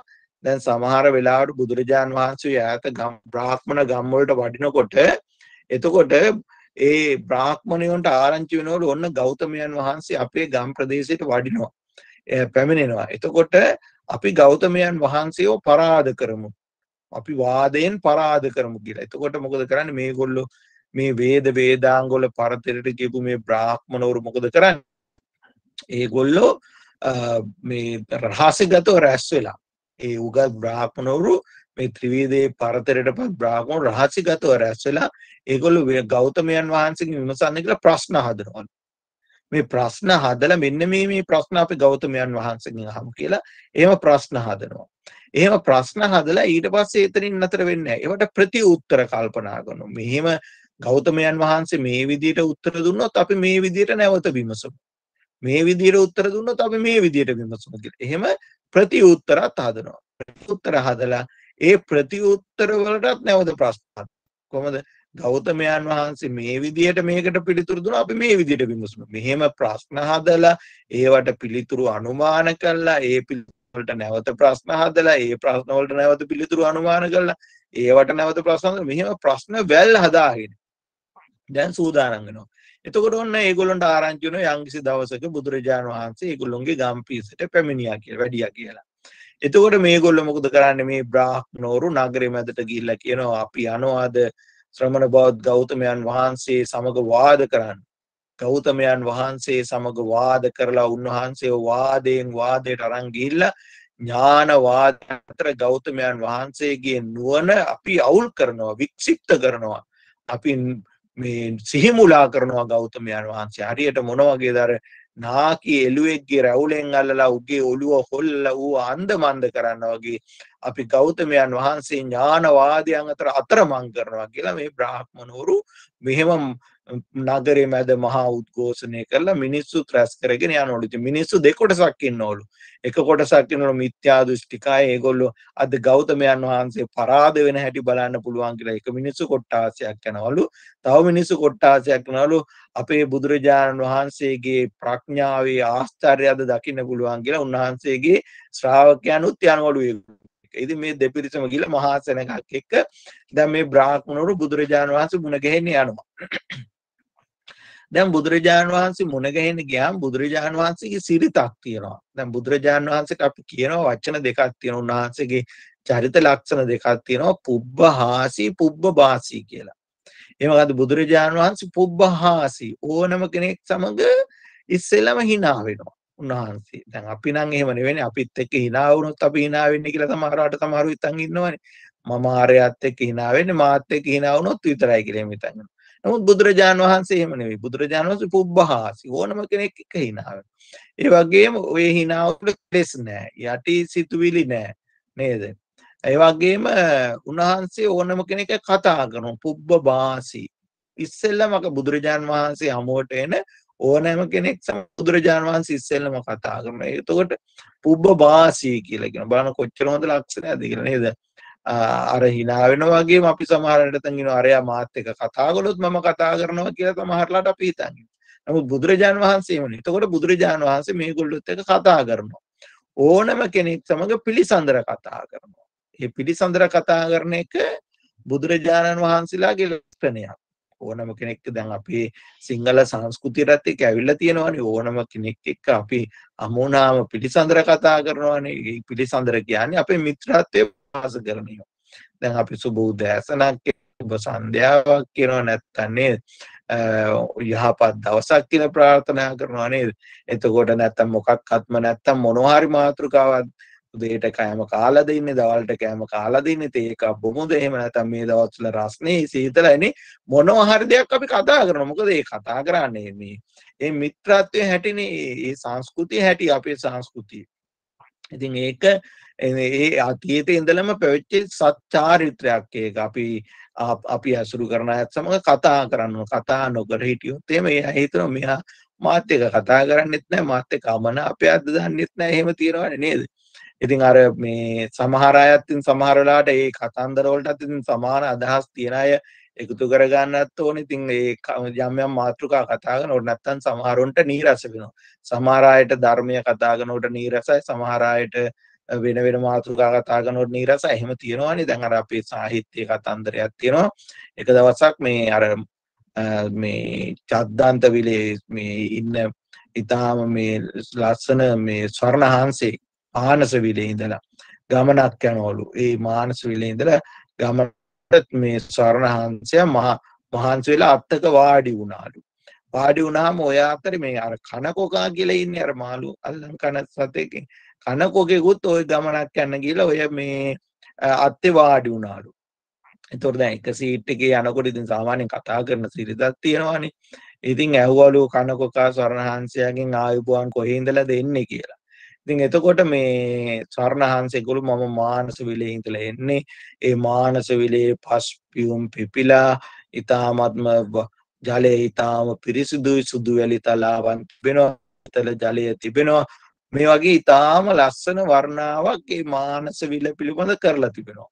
දැන් සමහර වෙලාවට බුදුරජාන් වහන්සේ ඈත ගම් බ්‍රාහ්මණ ගම් වලට වඩිනකොට එතකොට ඒ බ්‍රාහ්මණයන්ට ආරංචි වෙනවලු ඔන්න ගෞතමයන් වහන්සේ අපේ ගම් ප්‍රදේශයට වඩිනවා. පැමිණෙනවා. එතකොට අපි ගෞතමයන් වහන්සේෝ පරාධ කරමු. අපි වාදයෙන් පරාධ කරමු කියලා එතකොට මොකද කරන්න මේ ගොල්ලො මේ වේද වේදාංගොල පරතරට ගෙපු මේ බ්‍රාහ්මණවරු මොකද කරන්න. ඒ ගොල්ලෝ මේ රහසගතව රැස් වෙලා ඒ උගත් බ්‍රාහ්මණවරු මේ ත්‍රිවේදයේ පරතරට පත් බ්‍රාහ්මණ රහසිගතව රැස් වෙලා ඒගොල්ලෝ ගෞතමයන් වහන්සේගෙන් විමසන්න කියලා ප්‍රශ්න හදනවා. මේ ප්‍රශ්න හදලා මෙන්න මේ මේ ප්‍රශ්න අපි ගෞතමයන් වහන්සේගෙන් අහමු කියලා එහෙම ප්‍රශ්න හදනවා. එහෙම ප්‍රශ්න හදලා ඊට පස්සේ එතනින් නතර වෙන්නේ නැහැ. ඒවට ප්‍රතිඋත්තර කල්පනා කරනවා. මෙහෙම ගෞතමයන් වහන්සේ මේ විදිහට උත්තර දුන්නොත් අපි මේ විදිහට නැවත විමසමු. මේ විදිහට උත්තර දුන්නොත් අපි මේ විදිහට විමසමු කියලා. එහෙම ප්‍රතිඋත්තරත් හදනවා. ප්‍රතිඋත්තර හදලා ඒ ප්‍රතිඋත්තර වලටත් නැවත ප්‍රශ්න කොහොමද ගෞතමයන් වහන්සේ මේ විදිහට මේකට පිළිතුරු දුන්නා අපි මේ විදිහට විමසමු. මෙහෙම ප්‍රශ්න හදලා ඒවට පිළිතුරු අනුමාන කළා ඒ පිළිතුරට නැවත ප්‍රශ්න හදලා ඒ ප්‍රශ්න වලට නැවත පිළිතුරු අනුමාන කළා ඒවට නැවත ප්‍රශ්න හදලා මෙහෙම ප්‍රශ්න වැල් හදාගෙන දැන් සූදානම් වෙනවා. එතකොට ඔන්න ඒගොල්ලන්ට ආරංචි වෙනවා යම්කිසි දවසක බුදුරජාණන් වහන්සේ ඒගොල්ලොන්ගේ ගම්පීසට පැමිණියා කියලා වැඩියා කියලා. එතකොට මේගොල්ලෝ මොකද කරන්නේ මේ බ්‍රාහ්මනෝරු නගරෙ මැදට ගිහිල්ලා කියනවා අපි අනවාද ශ්‍රමණ බෞද්ධ ගෞතමයන් වහන්සේ සමග වාද කරන්න. ගෞතමයන් වහන්සේ සමග වාද කරලා උන්වහන්සේ වාදයෙන් වාදයට අරන් ගිහිල්ලා ඥානවාද අතර ගෞතමයන් වහන්සේගේ නුවණ අපි අවුල් කරනවා වික්ෂිප්ත කරනවා. අපි මේ සිහිමුලා කරනවා ගෞතමයන් වහන්සේ හරියට මොන වගේද අර නාකි එළුවෙක්ගේ රැවුලෙන් අල්ලලා උගේ ඔළුව හොල්ලලා ඌ අන්දමන්ද කරනවා වගේ අපි ගෞතමයන් වහන්සේ ඥානවාදයන් අතර අතරමං කරනවා කියලා මේ බ්‍රාහ්මණවරු මෙහෙම නගරේ මැද මහා උද්ඝෝෂණය කරලා මිනිස්සු ත්‍රැස් කරගෙන යනවලු. ඉතින් මිනිස්සු දෙකොටසක් ඉන්නවලු. එක කොටසක් ඉන්නවලු මිත්‍යා දෘෂ්ටිකයි. ඒගොල්ලෝ අද ගෞතමයන් වහන්සේ පරාද වෙන හැටි බලන්න පුළුවන් කියලා එක මිනිස්සු කොට්ටාසයක් යනවලු. තව මිනිස්සු කොට්ටාසයක් යනවලු අපේ බුදුරජාණන් වහන්සේගේ ප්‍රඥාවේ ආස්ථාරය අද දකින්න පුළුවන් කියලා උන්වහන්සේගේ ශ්‍රාවකයන්ුත් යනවලු ඉතින් මේ දෙපිරිසම ගිල මහා සෙනඟක් එක්ක දැන් මේ බ්‍රාහ්මණවරු බුදුරජාණන් වහන්සේ මුණ ගැහෙන්න යනවා. දැන් බුදුරජාණන් වහන්සේ මුණගැහෙන ගියාම බුදුරජාණන් වහන්සේගේ සිරිතක් තියෙනවා. දැන් බුදුරජාණන් වහන්සේට අපි කියනවා වචන දෙකක් තියෙනවා. උන්වහන්සේගේ චරිත ලක්ෂණ දෙකක් තියෙනවා. පුබ්බහාසී පුබ්බබාසී කියලා. ඒ මොකද බුදුරජාණන් වහන්සේ පුබ්බහාසී ඕනම කෙනෙක් සමග ඉස්සෙල්ලම hina වෙනවා. උන්වහන්සේ. දැන් අපි නම් එහෙම නෙවෙයි. අපිත් එක්ක hina වුණොත් අපි hina වෙන්නේ කියලා සමහරවට සමහරු හිතන් ඉන්නවනේ. මම ආරයත් එක්ක hina වෙන්නේ මාත් එක්ක hina වුණොත් විතරයි කියලා එහෙම හිතන්නේ. නමුත් බුදුරජාණන් වහන්සේ එහෙම නෙවෙයි. බුදුරජාණන් වහන්සේ පුබ්බහාසි ඕනම කෙනෙක් එක hinaව. ඒ වගේම ඔය hinaවට කෙලෙස් නෑ. යටි සිතුවිලි නෑ. නේද? ඒ වගේම උන්වහන්සේ ඕනම කෙනෙක් කතා කරනවා. පුබ්බබාසි. ඉස්සෙල්ලම බුදුරජාණන් වහන්සේ හමුවට එන ඕනෑම කෙනෙක් සම බුදුරජාණන් වහන්සේ ඉස්සෙල්ලම කතා කරනවා. එතකොට පුබ්බබාසි කියලා කියන බලන කොච්චර හොඳ ලක්ෂණයක්ද කියලා නේද? අර හිනාවෙන වගේ අපි සමහරටතගෙන අරයා මාත්‍යක කතාගොලොත් මම කතා කරනවා කියලා සමහරලාට අපි හිතන්ගින් නමුත් බුදුරජාණන් වහන්සේ වන එතකොට බුදුරජාණන් වහන්සේ මේ ගොල්ලොත් එක කතා කරනවා ඕනම කෙනෙක් සමඟ පිළිසඳර කතා කරනවා ඒ පිළිසඳර කතා කරන එක බුදුරජාණන් වහන්සේලාගේ ලක්ෂණයක් ඕනම කෙනෙක් දැන් අපේ සිංහල සංස්කෘතියටත් එක ඇවිල්ලා තියෙනවානේ ඕනම කෙනෙක් එක්ක අපි අමෝනාම පිළිසඳර කතා කරනවානේ පිළිසඳර කියන්නේ අපේ මිත්‍රත්වයේ විශ්වාස කරනයෝ දැන් අපි සුබූදෑසනක් ඔබ සන්ධ්‍යාවක් කියනවා නැත්තන්නේ යහපත් දවසක් කියල ප්‍රාර්ථනා කරනවා නේද එතකොට නැත්තම් මොකක් අත්ම නැත්තම් මොනොහරි මාතෘකාවත් දේට කෑම කාලද ඉන්න දවල්ට කෑම කාලද ඉන්න ඒක බොමුද එහෙම නැතම් මේ දවත්වල රස්නේ සීතලන මොනවහරි දෙයක් අපි කතා කරන මොකද ඒ කතා කරන්නේ මේ ඒ මිත්‍රත්වය හැටිනේ ඒ සංස්කෘතිය හැටි අපේ සංස්කෘතිය ඉතින් ඒක ඒ අතීත ඉඳලම පැවිච්චි සත්චාරිත්‍රයක් ඒක අපි අපි ඇසුරු කරන ඇත් සමඟ කතා කරන්න කතා නොකර හිටියුත්තේ මේ හිතන මෙයා මාත්‍යක කතා කරන්නෙත් නෑ මාත්‍යක අමන අප අද දන්නෙත් නෑ හෙම තිරවට නේද ඉතින් අර මේ සමහර අයත්තින් සමහරලාට ඒ කතන්දරවලට අතින් සමාන අදහස් තියෙන අය එකතු කරගන්නත් ඕන ඉතින් ඒ යම්යම් මාතෘකා කතාග නොට නැත්තන් සමහරුන්ට නීරස වෙන සමහරයට ධර්මය කතාගනොට නීරසයි සමහරයට වෙන වෙන මාතෘකා කතාගනොට නීරස එහෙම තියෙනවානි දැඟර අපේ සාහිත්‍යය කතන්දරයක් තියෙනවා එක දවසක් මේ අර මේ චද්දන්ත විලේ මේ ඉන්න ඉතාම මේ ලස්සන මේ ස්වර්ණහන්සේ ආනස විලේ ඉඳලා ගමනක් යනවලු ඒ මානස විලේ ඉඳලා ගමන මේ ස්වර්ණහන්සය මහා මහන්සි වෙලා අත්තක වාඩි වුණාලු. වාඩි වුණාම ඔයා අතර මේ අර කනකොකා කියලා ඉන්නේ අර මාළු අල්ලන් කන සතෙක්ගෙන් කනකොකෙකුත් ওই ගමනක් යන්න ගිහලා ඔය මේ අත්තේ වාඩි වුණාලු. එතකොට දැන් එක සීට් එකේ යනකොට ඉතින් සාමාන්‍යයෙන් කතා කරන සිරිතක් තියෙනවානේ. ඉතින් ඇහුවලු කනකොකා ස්වර්ණහන්සයාගෙන් ආයුබෝවන් කොහේ ඉඳලාද එන්නේ කියලා. ඉතින් එතකොට මේ සරණහන්සේ ගොළු මම මානස විලේ හිඳලා එන්නේ ඒ මානස විලේ පස් පියුම් පිපිලා ඊ타මත්ම ජලය ඊ타ම පිරිසිදුයි සුදු වැලි තලාවන් තිබෙනවා තල ජලය තිබෙනවා මේ වගේ ඊ타ම ලස්සන වර්ණාවක් ඒ මානස විල පිළිබඳ කරලා තිබෙනවා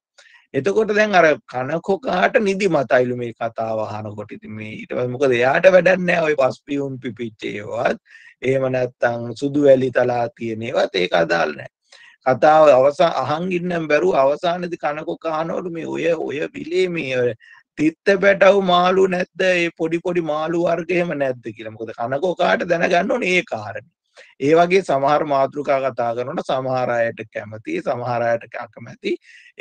එතකොට දැන් අර කනකොකාට නිදි මතයිලු මේ කතාව අහනකොට ඉතින් මේ ඊට පස්සේ මොකද එයාට වැඩක් නැහැ ওই පස්පියුම් පිපිච්ච ඒවත් එහෙම නැත්නම් සුදු වැලි තලා තියෙන ඒවත් ඒක අදාළ නැහැ කතාව අවසාන අහන් ඉන්නම් බැරුව අවසානයේදී කනකොකානවලු මේ ඔය ඔය බිලේ මේ තිත්ත පැටව් මාළු නැද්ද ඒ පොඩි පොඩි මාළු වර්ග එහෙම නැද්ද කියලා මොකද කනකොකාට දැනගන්න ඕනේ ඒ කාරණේ ඒ වගේ සමහර මාතෘකා කතා කරනට සමහරයට කැමති සමහරයට අකමැති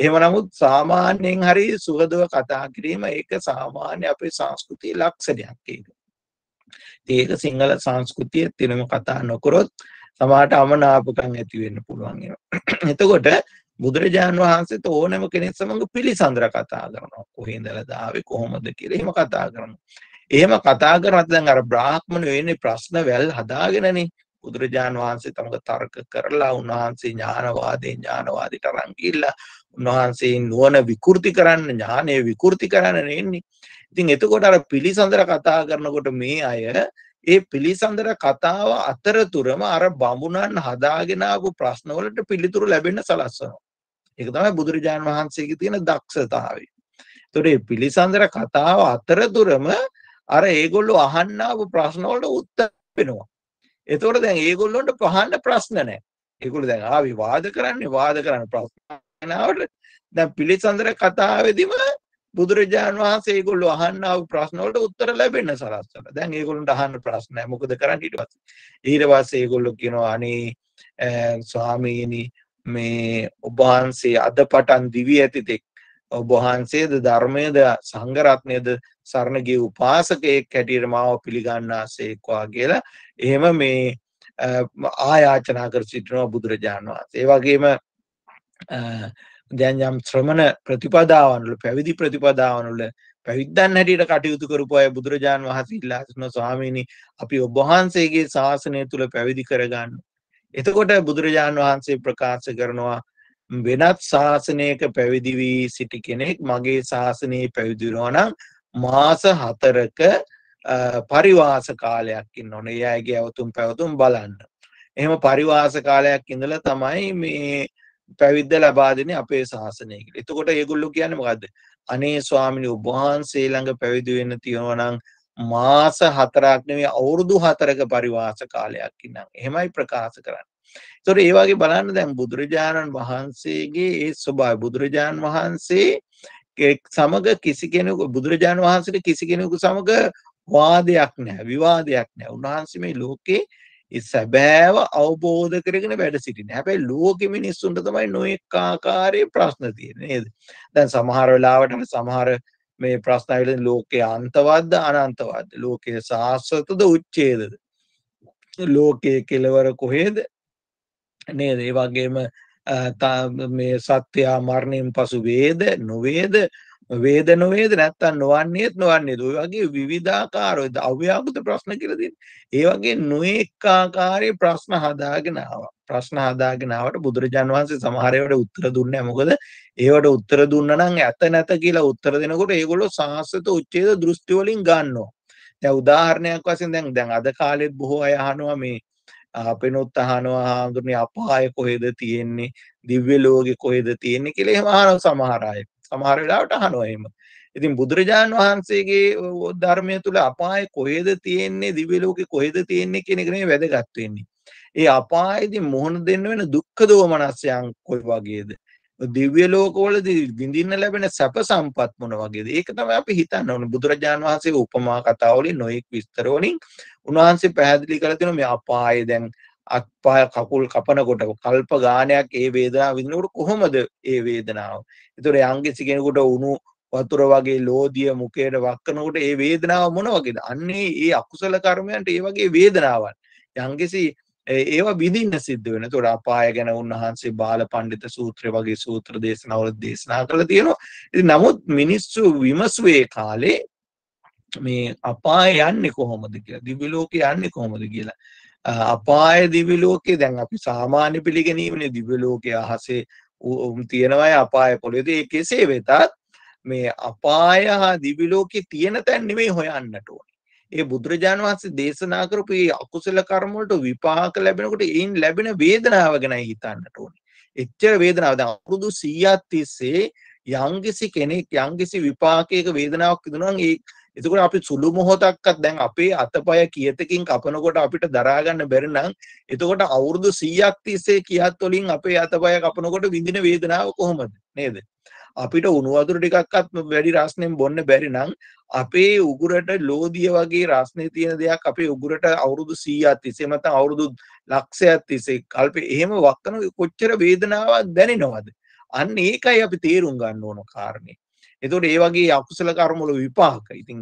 එහෙම නමුත් සාමාන්‍යයෙන් හරි සුහදව කතා කිරීම ඒක සාමාන්‍ය අපේ සංස්කෘතිය ලක්ෂණයක් ඒක ඒක සිංහල සංස්කෘතිය තිනම කතා නොකොරොත් සමහට අමනාපකන් ඇතිවෙන්න පුළුවන් එතකොට බුදුරජාණන් වහන්සේ ඕනම කෙනෙක් සමඟ පිළිසඳර කතා කරනවා කොහෙන්දලදාවේ කොහොමද කියලා එහෙම කතා කරනවා. එහෙම කතා කරනත් දැන් අර බ්‍රාහ්මණ වෙන්නේ ප්‍රශ්න වැල් හදාගෙනනේ. බුදුරජාණන් වහන්සේ තමග තර්ක කරලා උන්වහන්සේ ඥානවාදේ ඥානවාදිට රංගිල්ලා උන්වහන්සේ නුවණ විකෘති කරන්න ඥානය විකෘති කරන්න එන්නේ. ඉතින් එතකොට අර පිළිසඳර කතා කරනකොට මේ අය ඒ පිළිසඳර කතාව අතරතුරම අර බඹුණන් හදාගෙන ආපු ප්‍රශ්නවලට පිළිතුරු ලැබෙන්න සලස්වනවා. ඒක තමයි බුදුරජාණන් වහන්සේගේ තියෙන දක්ෂතාවය. ඒතකොට මේ පිළිසඳර කතාව අතරතුරම අර ඒගොල්ලෝ අහන්න ආපු ප්‍රශ්නවලට උත්තර වෙනවා. එතකොට දැන් ඒගොල්ලොන්ට පහන්න ප්‍රශ්න නැහැ. ඒගොල්ලෝ දැන් ආවි වාද කරන්නේ වාද කරන්න ප්‍රශ්නාවට දැන් පිළිසඳර කතාවේදීම බුදුරජාන් වහන්සේ ඒගොල්ලෝ අහන්න ආව ප්‍රශ්න වලට උත්තර ලැබෙන්න සලස්සන. දැන් ඒගොල්ලන්ට අහන්න ප්‍රශ්න නැහැ. මොකද කරන්නේ ඊට පස්සේ? ඊට පස්සේ ඒගොල්ලෝ කියනවා අනේ ස්වාමීනි මේ ඔබ වහන්සේ අද පටන් දිවි ඇතිතෙක් ඔබ වහන්සේද ධර්මයේද සංඝරත්නයේද සරණ ගිය උපාසකයෙක් හැටියට මාව පිළිගන්නාසේක්වා කියලා එහෙම මේ ආයාචනා කර සිටිනවා බුදුරජාණන් වහන්සේ. ඒ වගේම දැන් යම් ශ්‍රමණ ප්‍රතිපදාවන් වල පැවිදි ප්‍රතිපදාවන් වල පැවිද්දන් හැටියට කටයුතු කරපු අය බුදුරජාණන් වහන්සේ ඉල්ලා සිටිනවා ස්වාමීනි අපි ඔබ වහන්සේගේ ශාසනය තුල පැවිදි කරගන්න. එතකොට බුදුරජාණන් වහන්සේ ප්‍රකාශ කරනවා වෙනත් ශාසනයක පැවිදි වී සිටි කෙනෙක් මගේ ශාසනයේ පැවිදි වෙනවා නම් මාස 4ක පරිවාස කාලයක් ඉන්න ඕන යෑගේ ඇවතුම් පැවතුම් බලන්න. එහෙම පරිවාස කාලයක් ඉඳල තමයි මේ පැවිද්ද ලබාදන අපේ ශාසනයකට එතකොට ඒගුල්ලු කියන්න මකද අනේ ස්වාමිනි උබහන්සේ ළඟ පැවිදිවෙන්න තියෙනවනං මාස හතරක්නවේ අවුරුදු හතරක පරිවාස කාලයක් ඉන්නම් එහෙමයි ප්‍රකාශ කරන්න. තොර ඒවාගේ බලන්න දැන් බුදුරජාණන් වහන්සේගේ ඒ ස්වභායි බුදුරජාණන් වහන්සේ සමඟ කිසි කෙනෙකු බුදුරජාණන් වහන්සට කිසි කෙනෙකු සමඟ වාදයක් නැහැ විවාදයක් නැහැ උන්වහන්සේ මේ ලෝකේ සැබෑව අවබෝධ කරගෙන වැඩ සිටින හැබැයි ලෝකෙ මිනිස්සුන්ට තමයි නොයෙක් ආකාරයේ ප්‍රශ්න තියෙන නේද දැන් සමහර වෙලාවට සමහර මේ ප්‍රශ්න ඇවිල්ලා ලෝකේ අන්තවත්ද අනන්තවත්ද ලෝකේ සාස්වතද උච්ඡේදද ලෝකයේ කෙලවර කොහෙද නේද ඒ වගේම මේ සත්‍යයා මරණයෙන් පසු වේද නොවේද වේද නොවේද නැත්තම් නොවන්නේත් නොවන්නේද ඔය වගේ විවිධාකාර අව්‍යාකෘත ප්‍රශ්න කියලා දෙන්නේ ඒ වගේ නොඑක ආකාරයේ ප්‍රශ්න හදාගෙන ආවා ප්‍රශ්න හදාගෙන ආවට බුදුරජාන් වහන්සේ සමහර ඒවාට උත්තර දුන්නේ මොකද ඒවට උත්තර දුන්නා නම් ඇත නැත කියලා උත්තර දෙනකොට ඒගොල්ලෝ සාහසත උච්ඡේද දෘෂ්ටි වලින් ගන්නවා දැන් උදාහරණයක් වශයෙන් දැන් දැන් අද කාලෙත් බොහෝ අය අහනවා මේ අපෙනුත් අහනවා හාමුදුරනේ අපාය කොහෙද තියෙන්නේ දිව්‍ය ලෝකෙ කොහෙද තියෙන්නේ කියලා එහෙම අහන සමහර අය. සමහර වෙලාවට අහනවා එහෙම. ඉතින් බුදුරජාන් වහන්සේගේ ධර්මය තුල අපාය කොහෙද තියෙන්නේ දිව්‍ය ලෝකේ කොහෙද තියෙන්නේ කියන එක නෙමෙයි වැදගත් වෙන්නේ. ඒ අපායේදී මොහොන දෙන්න වෙන දුක්ඛ දෝමනස්යන් කොයි වගේද? දිව්‍ය ලෝකවලදී විඳින්න ලැබෙන සැප සම්පත් මොන වගේද? ඒක තමයි අපි හිතන්න ඕනේ. බුදුරජාන් වහන්සේ උපමා කතා වලින් නොඑක් විස්තර වලින් උන්වහන්සේ පැහැදිලි කරලා තියෙනවා මේ අපායේ දැන් අත්පහය කකුල් කපනකොට කල්ප ගානයක් ඒ වේදනා විඳනකොට කොහොමද ඒ වේදනාව. එතුර යංගිසි කෙනෙකුට උුණු වතුර වගේ ලෝදිය මුකයට වක්කනකොට ඒ වේදනාව මොන වගේද අන්නේ ඒ අකුසල කර්මයන්ට ඒ වගේ වේදනාවන් යංගෙසි ඒවා විදින්න සිද්ධ වෙන තොට අපාය ගැන උන්වහන්සේ බාල පණ්ඩිත සූත්‍ර වගේ සූත්‍ර දේශනාවල දේශනා කළ තියෙනවා නමුත් මිනිස්සු විමසුවේ කාලේ මේ අපා යන්නේ කොහොමද කියලා දිවිලෝක යන්නේ කොහොමද කියලා අපාය දිවිලෝකේ දැන් අපි සාමාන්‍ය පිළිගැනීමන දිවලෝකය අහසේ උම් තියෙනවයි අපාය පොළොදේ කෙසේ වෙතත් මේ අපාය හා දිවිලෝකෙ තියෙන තැන් නෙවෙයි හොයන්නට ඕන ඒ බුදුරජාණන් වහන්සේ දේශනා කරපු ඒ අකුසල කර්මවලට විපාක ලැබෙනකොට ඒන් ලැබෙන වේදනාව ගැනයි හිතන්නට ඕනේ. එච්චර වේදනාව දැන් අවුරුදු 100ක් තිස්සේ යම්කිසි කෙනෙක් යම්කිසි විපාකයක වේදනාවක් විඳුනනම් ඒ එතකොට අපි සුළු මොහොතක්වත් දැන් අපේ අතපය කියතකින් කපනකොට අපිට දරා ගන්න බැරි නම් එතකොට අවුරුදු 100ක් තිස්සේ කියත් වලින් අපේ අතපය කපනකොට විඳින වේදනාව කොහොමද නේද අපිට උණු වතුර ටිකක්වත් වැඩි රස්නෙන් බොන්න බැරි නම් අපේ උගුරට ලෝදිය වගේ රස්නේ තියෙන දෙයක් අපේ උගුරට අවුරුදු 100ක් තිස්සේ නැත්නම් අවුරුදු ලක්ෂයක් තිස්සේ කල්පේ එහෙම වක්කන කොච්චර වේදනාවක් දැනෙනවද අන්න ඒකයි අපි තේරුම් ගන්න ඕන කාරණේ එතකොට ඒ වගේ අකුසල කර්මවල විපාක. ඉතින්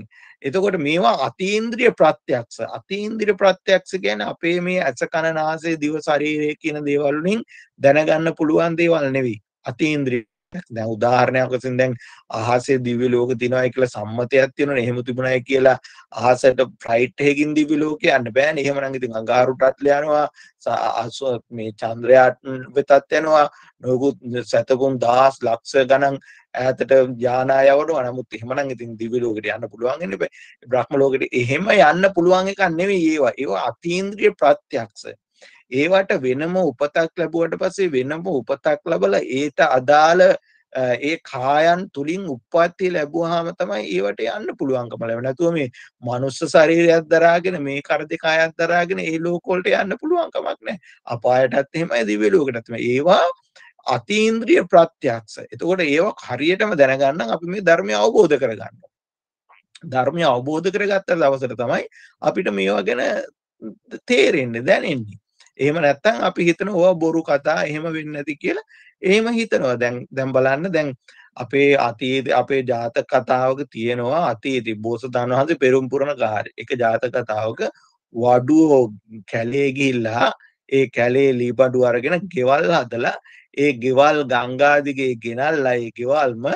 එතකොට මේවා අතීන්ද්‍රිය ප්‍රත්‍යක්ෂ. අතීන්ද්‍රිය ප්‍රත්‍යක්ෂ කියන්නේ අපේ මේ ඇස කන නාසය දිව ශරීරය කියන දේවල් වලින් දැනගන්න පුළුවන් දේවල් නෙවෙයි. අතීන්ද්‍රිය දැන් උදාහරණයක් වශයෙන් දැන් අහසේ දිව්‍ය ලෝක තියනවායි කියලා සම්මතයක් තියෙනවනේ එහෙම තිබුණායි කියලා අහසට ෆ්ලයිට් එකකින් දිව්‍ය ලෝක යන්න බෑනේ එහෙමනම් ඉතින් අඟහරුටත් යනවා මේ චන්ද්‍රයාට වෙතත් යනවා නොකුත් සතකුම් දහස් ලක්ෂ ගණන් ඈතට යානා යවනවා නමුත් එහෙමනම් ඉතින් දිව්‍ය ලෝකෙට යන්න පුළුවන් ඉන්නේ බෑ බ්‍රහ්ම ලෝකෙට එහෙම යන්න පුළුවන් එකක් නෙවෙයි ඒවා ඒවා අතීන්ද්‍රිය ප්‍රත්‍යක්ෂ ඒවට වෙනම උපතක් ලැබුවට පසේ වෙනම උපතක් ලබල ඒත අදාළ ඒ කායන් තුළින් උපත්ති ලැබුවහම තමයි ඒවට යන්න පුළුවන්කම ලැබෙනතුව මේ මනුස්ස ශරීරයක් දරාගෙන මේ කරදිකායක් දරාගෙන ඒ ලෝකෝල්ට යන්න පුළුවන්කමක් නෑ අපායටත් එහෙම ඇදිවලෝකටත්ම ඒවා අතීන්ද්‍රිය ප්‍රත්‍යක්ෂ එතකොට ඒවා හරියටම දැනගන්න අපි මේ ධර්මය අවබෝධ කරගන්න ධර්මය අවබෝධ කරගත්ත දවසට තමයි අපිට මේවා ගැන තේරෙන්නේ දැනෙන්නේ එහෙම නැත්තම් අපි හිතන ඕවා බොරු කතා එහෙම වෙන්න ඇති කියලා එහෙම හිතනවා දැන් දැම් බලන්න දැන් අපේ අතීත අපේ ජාතක කතාවක තියෙනවා අතීති බෝසතාන් වහන්සේ පෙරුම්පුරණ කාර එක ජාතක කතාවක වඩුවෝ කැලේ ගිල්ලා ඒ කැලේ ලීබඩු අරගෙන ගෙවල් හදලා ඒ ගෙවල් ගංගාදිගේ ගෙනල්ලා ඒ ගෙවල්ම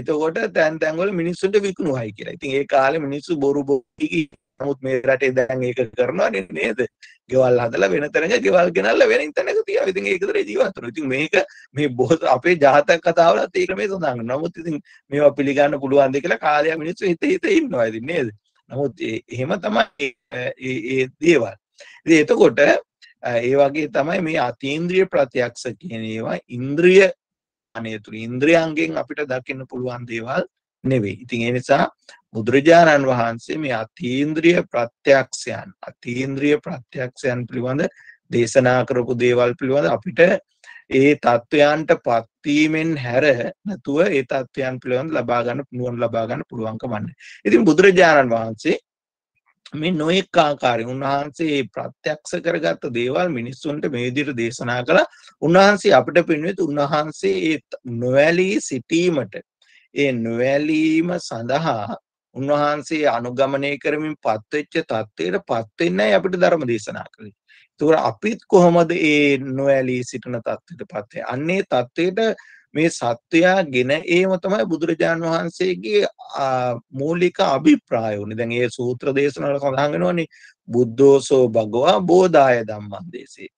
එතකොට තැන් තැන්වල මිනිස්සුන්ට විකුණුවයි කියලා. ඉතින් ඒ කාලේ මිනිස්සු බොරු බොකි නමුත් මේ රටේ දැන් ඒක කරනවනේ නේද ගෙවල් හදලා වෙන තැනක ගෙවල් ගෙනල්ලා වෙන තැනක තියාව. ඉතින් ඒකතර ජීවත් වෙනවා. ඉතින් මේක මේ බොහොත අපේ ජාතක කතාවලත් ඒක මේ සඳහන් කරනවා. නමුත් ඉතින් මේවා පිළිගන්න පුළුවන්ද කියලා කාලය මිනිස්සු හිත හිත ඉන්නවා ඉතින් නේද? නමුත් එහෙම තමයි ඒ දේවල්. ඉතින් එතකොට ඒ වගේ තමයි මේ අතීන්ද්‍රිය ප්‍රත්‍යක්ෂ කියන ඒවා ඉන්ද්‍රිය අනේ තුල ඉන්ද්‍රියයන්ගෙන් අපිට දකින්න පුළුවන් දේවල් නෙවෙයි. ඉතින් ඒ නිසා බුදුරජාණන් වහන්සේ මේ අතීන්ද්‍රිය ප්‍රත්‍යක්ෂයන් අතීන්ද්‍රිය ප්‍රත්‍යක්ෂයන් පිළිබඳ දේශනා කරපු දේවල් පිළිබඳ අපිට ඒ තත්ත්වයන්ට පත්වීමෙන් හැර නැතුව ඒ තත්ත්වයන් පිළිබඳ ලබා ගන්න නුවන් ලබා ගන්න පුළුවන්කම නැහැ. ඉතින් බුදුරජාණන් වහන්සේ මේ නොඑක ආකාරයෙන් උන්වහන්සේ ප්‍රත්‍යක්ෂ කරගත් දේවල් මිනිස්සුන්ට මේ විදිහට දේශනා කළා. උන්වහන්සේ අපිට පින්වෙත් උන්වහන්සේ ඒ නොඇලී සිටීමට ඒ නොඇලීම සඳහා උන්වහන්සේ අනුගමනය කරමින් පත්වෙච්ච තත්ත්වයට පත් වෙන්නයි අපිට ධර්ම දේශනා කළේ. ඒතකොට අපිත් කොහොමද ඒ නොඇලී සිටින තත්ත්වයටපත් වෙන්නේ? අන්නේ තත්ත්වයට මේ සත්වයාගෙන ඒම තමයි බුදුරජාන් වහන්සේගේ මූලික අභිප්‍රාය වුණේ. දැන් ඒ සූත්‍ර දේශනාවල සඳහන් වෙනවනේ බුද්ධෝසෝ භගවා බෝධාය ධම්මං දේසේ.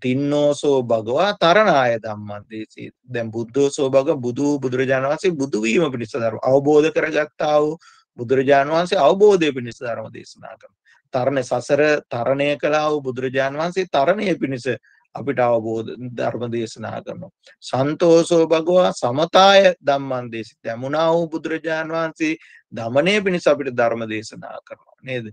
තින්නෝසෝ භගවා තරණය දම්මන්දේසේ දැම් බුද්ධෝසෝ භග බුදු බුදුරජාණන් වන්සේ බුදුවීම පිණිස දරම අවබෝධ කරගත්තාව බුදුරජාණන් වන්සේ අවබෝධය පිණිස ධර්ම දේශනා කරන. තරණ සසර තරණය කලාව බුදුරජාණන් වන්සේ තරණය පිණිස අපිට අවබෝධ ධර්ම දේශනා කරනවා. සන්තෝසෝ භගවා සමතාය දම්මන්දේසි දැමුණා වූ බුදුරජාණන් වහන්සේ දමනය පිණිස අපිට ධර්ම දේශනා කරනවා නේද.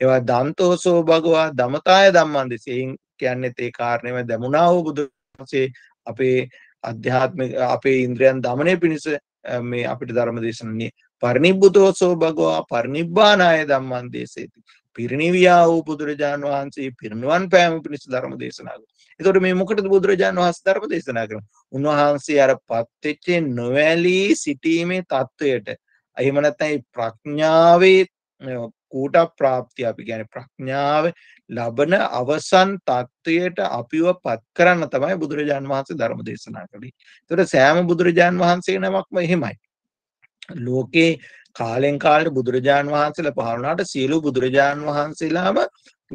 ඒවා දන්තෝසෝ භගවා දමතාය දම්මන්දෙසි එයින් කියන්නෙත් ඒ කාරණයම දැමුණාව බුදුසේ අපේ අධ්‍යාත්ම අපේ ඉන්ද්‍රයන් දමනය පිණිස මේ අපිට ධර්ම දේශනන්නේ පරිනිබ්බුතෝසෝ භගවා පරිනිබ්බානාය ධම්මන් දේශේති. පිරිණිවියා වූ බුදුරජාණන් වහන්සේ පිරිනුවන් පෑම පිණිස ධර්ම දේශනාව. එතකොට මේ මොකටද බුදුරජාණන් වහන්සේ ධර්ම දේශනා කරන්නේ? උන්වහන්සේ අර පත්වෙච්ච නොඇලී සිටීමේ තත්වයට එහෙම නැත්නම් ප්‍රඥාවේ කූට ප්‍රාප්තිය අපි කියන්නේ ප්‍රඥාව ලබන අවසන් තත්ත්වයට අපිව පත් කරන්න තමයි බුදුරජාන් වහන්සේ ධර්ම දේශනා කළේ. ඒතකොට සෑම බුදුරජාන් වහන්සේ නමක්ම එහෙමයි. ලෝකේ කාලෙන් කාලට බුදුරජාන් වහන්සේලා පහළ වුණාට සියලු බුදුරජාන් වහන්සේලාම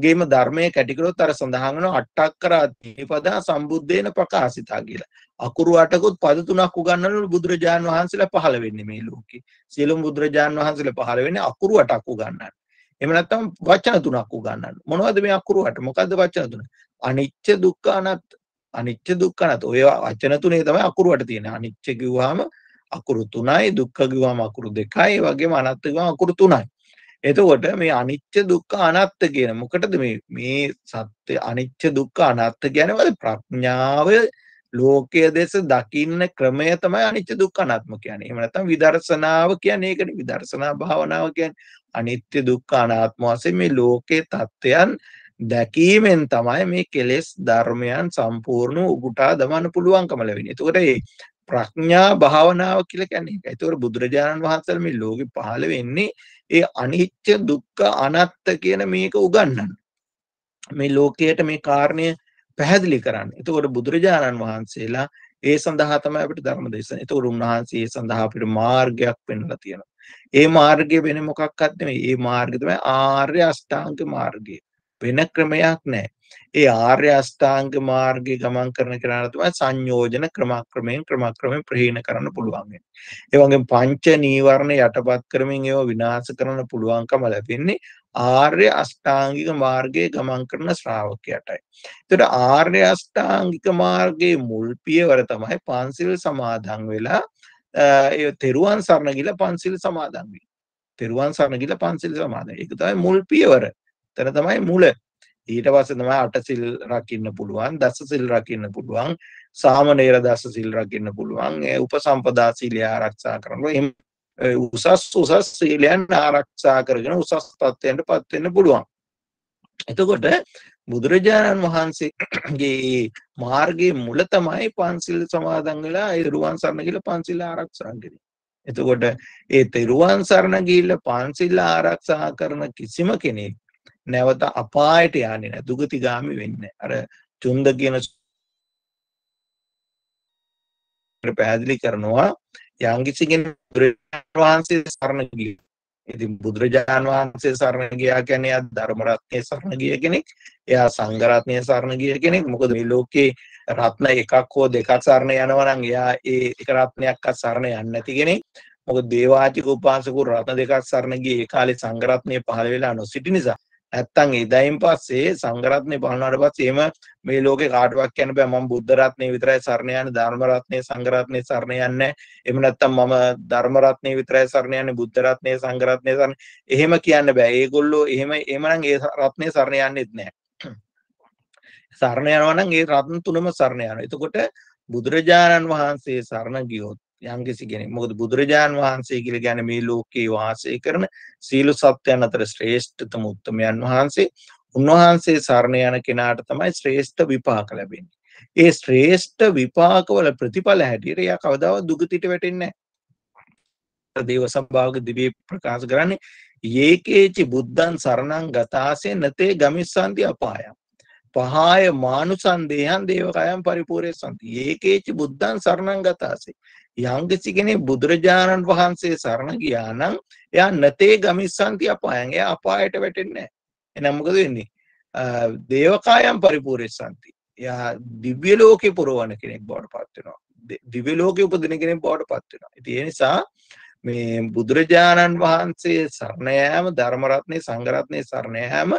ගේම ධර්මයේ කැටිකලොත් අර සඳහන් වෙන අටක් කරා දීපදා සම්බුද්දේන ප්‍රකාශිතා කියලා. අකුරු අටකුත් පද තුනක් උගන්වන බුදුරජාන් වහන්සේලා පහළ වෙන්නේ මේ ලෝකේ. සියලුම බුදුරජාන් වහන්සේලා පහළ වෙන්නේ අකුරු අටක් උගන්වන්න. එහෙම නැත්නම් වචන තුනක් උගන්වන්න. මොනවද මේ අකුරුවට? මොකද්ද වචන තුන? අනිච්ච දුක්ඛ අනත් අනිච්ච දුක්ඛ අනත්. ඔය වචන තුනේ තමයි අකුරුවට තියෙන්නේ. අනිච්ච කිව්වහම අකුරු තුනයි, දුක්ඛ කිව්වහම අකුරු දෙකයි, වගේම අනත් කිව්වහම අකුරු තුනයි. එතකොට මේ අනිච්ච දුක්ඛ අනාත්ත කියන මොකටද මේ මේ සත්‍ය අනිච්ච දුක්ඛ අනාත්ත කියන්නේ ප්‍රඥාව ලෝකයේ දෙස දකින්න ක්‍රමය තමයි අනිච්ච දුක්ඛ අනාත්ම කියන්නේ. එහෙම නැත්නම් විදර්ශනාව කියන්නේ ඒකනේ. විදර්ශනා භාවනාව කියන්නේ අනිත්‍ය දුක්ඛ අනාත්ම වශයෙන් මේ ලෝකේ தත්වයන් දැකීමෙන් තමයි මේ කෙලෙස් ධර්මයන් සම්පූර්ණ උගුටා දමන්න පුළුවන්කම ලැබෙන්නේ. එතකොට මේ ප්‍රඥා භාවනාව කියලා කියන්නේ ඒක. ඒතකොට බුදුරජාණන් වහන්සේ මේ ලෝකෙ පහළ වෙන්නේ ඒ අනිත්‍ය දුක්ඛ අනාත්ත කියන මේක උගන්වන්න. මේ ලෝකයට මේ කාරණය පැහැදිලි කරන්න. එතකොට බුදුරජාණන් වහන්සේලා ඒ සඳහා තමයි අපිට ධර්ම දේශන. එතකොට උන්වහන්සේ ඒ සඳහා අපිට මාර්ගයක් පෙන්වලා තියෙනවා. ඒ මාර්ගය වෙන මොකක්වත් නෙමෙයි. ඒ මාර්ගය තමයි ආර්ය අෂ්ටාංග මාර්ගය. වෙන ක්‍රමයක් නැහැ. ඒ ආර්ය අෂ්ටාංග මාර්ගයේ ගමන් කරන කෙනාට තමයි සංයෝජන ක්‍රමක්‍රමයෙන් ක්‍රමක්‍රමයෙන් ප්‍රහීන කරන්න පුළුවන් වෙන්නේ. ඒ වගේම පංච නීවරණ යටපත් කරමින් ඒව විනාශ කරන්න පුළුවන්කම ලැබෙන්නේ ආර්ය අෂ්ටාංගික මාර්ගයේ ගමන් කරන ශ්‍රාවකයටයි. එතකොට ආර්ය අෂ්ටාංගික මාර්ගයේ මුල් පියවර තමයි පන්සිල් සමාදන් වෙලා ඒ තෙරුවන් සරණ ගිහිලා පන්සිල් සමාදන් වෙන්නේ. තෙරුවන් සරණ ගිහිලා පන්සිල් සමාදන්. ඒක තමයි මුල් පියවර. එතන තමයි මුල. ඊට පස්සේ තමයි අටසිල් රකින්න පුළුවන්, දසසිල් රකින්න පුළුවන්, සාමණේර දසසිල් රකින්න පුළුවන්, උපසම්පදා සීලය ආරක්ෂා කරනවා. එහෙම උසස් උසස් සීලයන් ආරක්ෂා කරගෙන උසස් තත්ත්වයන්ට පත් වෙන්න පුළුවන්. එතකොට බුදුරජාණන් වහන්සේගේ මාර්ගයේ මුල තමයි පන්සිල් සමාදන් වෙලා ඒ රුවන් සරණ ගිහිල්ලා පන්සිල් ආරක්ෂා කරන්නේ. එතකොට ඒ තෙරුවන් සරණ ගිහිල්ලා පන්සිල් ආරක්ෂා කරන කිසිම කෙනෙක් නැවත අපායට යන්නේ නැහැ. දුගතිගාමි වෙන්නේ අර චුන්ද කියන පැහැදිලි කරනවා යම්කිසි කෙනෙක් වහන්සේ සරණ ගිය. ඉතින් බුදුරජාණන් වහන්සේ සරණ ගියා කියන්නේ ආ ධර්මරත්නයේ සරණ ගිය කෙනෙක්. එයා සංඝරත්නයේ සරණ ගිය කෙනෙක්. මොකද මේ ලෝකේ රත්න එකක් හෝ දෙකක් සරණ යනවා නම් එයා ඒ එක රත්නයක්වත් සරණ යන්නේ නැති කෙනෙක්. මොකද දේවාචික උපාසකු රත්න දෙකක් සරණ ගියේ ඒ කාලේ සංඝරත්නය පහළ වෙලා නොසිටි නිසා. ඇත්තන් එදයින් පස්සේ සංගරත්නය පහනාට පත් ඒම මේ ලෝක කාටවක් යන බෑ මම බුද්ධරත්නය විතරයි සරණයන ධර්මරත්නය සංගරත්නය සරණයන්න එම නැත්තම් මම ධර්මරත්නය විතරයි සරණයන බුද්ධරත්නය සංගරත්නය සරණ එහෙම කියන්න බෑ ඒගොල්ලෝ එහෙම එමනං ඒ රත්නය සරණයන්න එත්නෑ සරණයනවනන් ඒ රත්න තුනම සරණයන එතකොට බුදුරජාණන් වහන්සේ සරණ ගියොත් යම්කිසි කෙනෙක්. මොකද බුදුරජාන් වහන්සේ කියලා කියන්නේ මේ ලෝකේ වාසය කරන සීල සත්‍යයන් අතර ශ්‍රේෂ්ඨතම උත්මයන් වහන්සේ. උන්වහන්සේ සරණ යන කෙනාට තමයි ශ්‍රේෂ්ඨ විපාක ලැබෙන්නේ. ඒ ශ්‍රේෂ්ඨ විපාකවල ප්‍රතිඵල හැටියට එයා කවදාවත් දුගතියට වැටෙන්නේ නැහැ. දේව සභාවක දිව්‍ය ප්‍රකාශ කරන්නේ යේකේචි බුද්ධං සරණං ගතාසේ නතේ ගමිස්සන්ති අපායම්. පහාය මානුසන්දේයන් දේවකයන් පරිපූර්ණසන්ති. ඒකේච බුද්ධං සරණං ගතාසේ. යම්කිසි කෙනෙක් බුදුරජාණන් වහන්සේ සරණ ගියා නම් එයා නැතේ ගමිස්සන්ති අපායන්. එයා අපායට වැටෙන්නේ නැහැ. එහෙනම් මොකද වෙන්නේ? දේවකායන් පරිපූර්ණසන්ති. එයා දිව්‍ය ලෝකේ පුරවන කෙනෙක් බවට පත් වෙනවා. දිව්‍ය ලෝකේ උපදින කෙනෙක් බවට පත් වෙනවා. ඉතින් ඒ නිසා මේ බුදුරජාණන් වහන්සේ සරණ යාම ධර්ම රත්නේ සංඝ රත්නේ සරණ යාම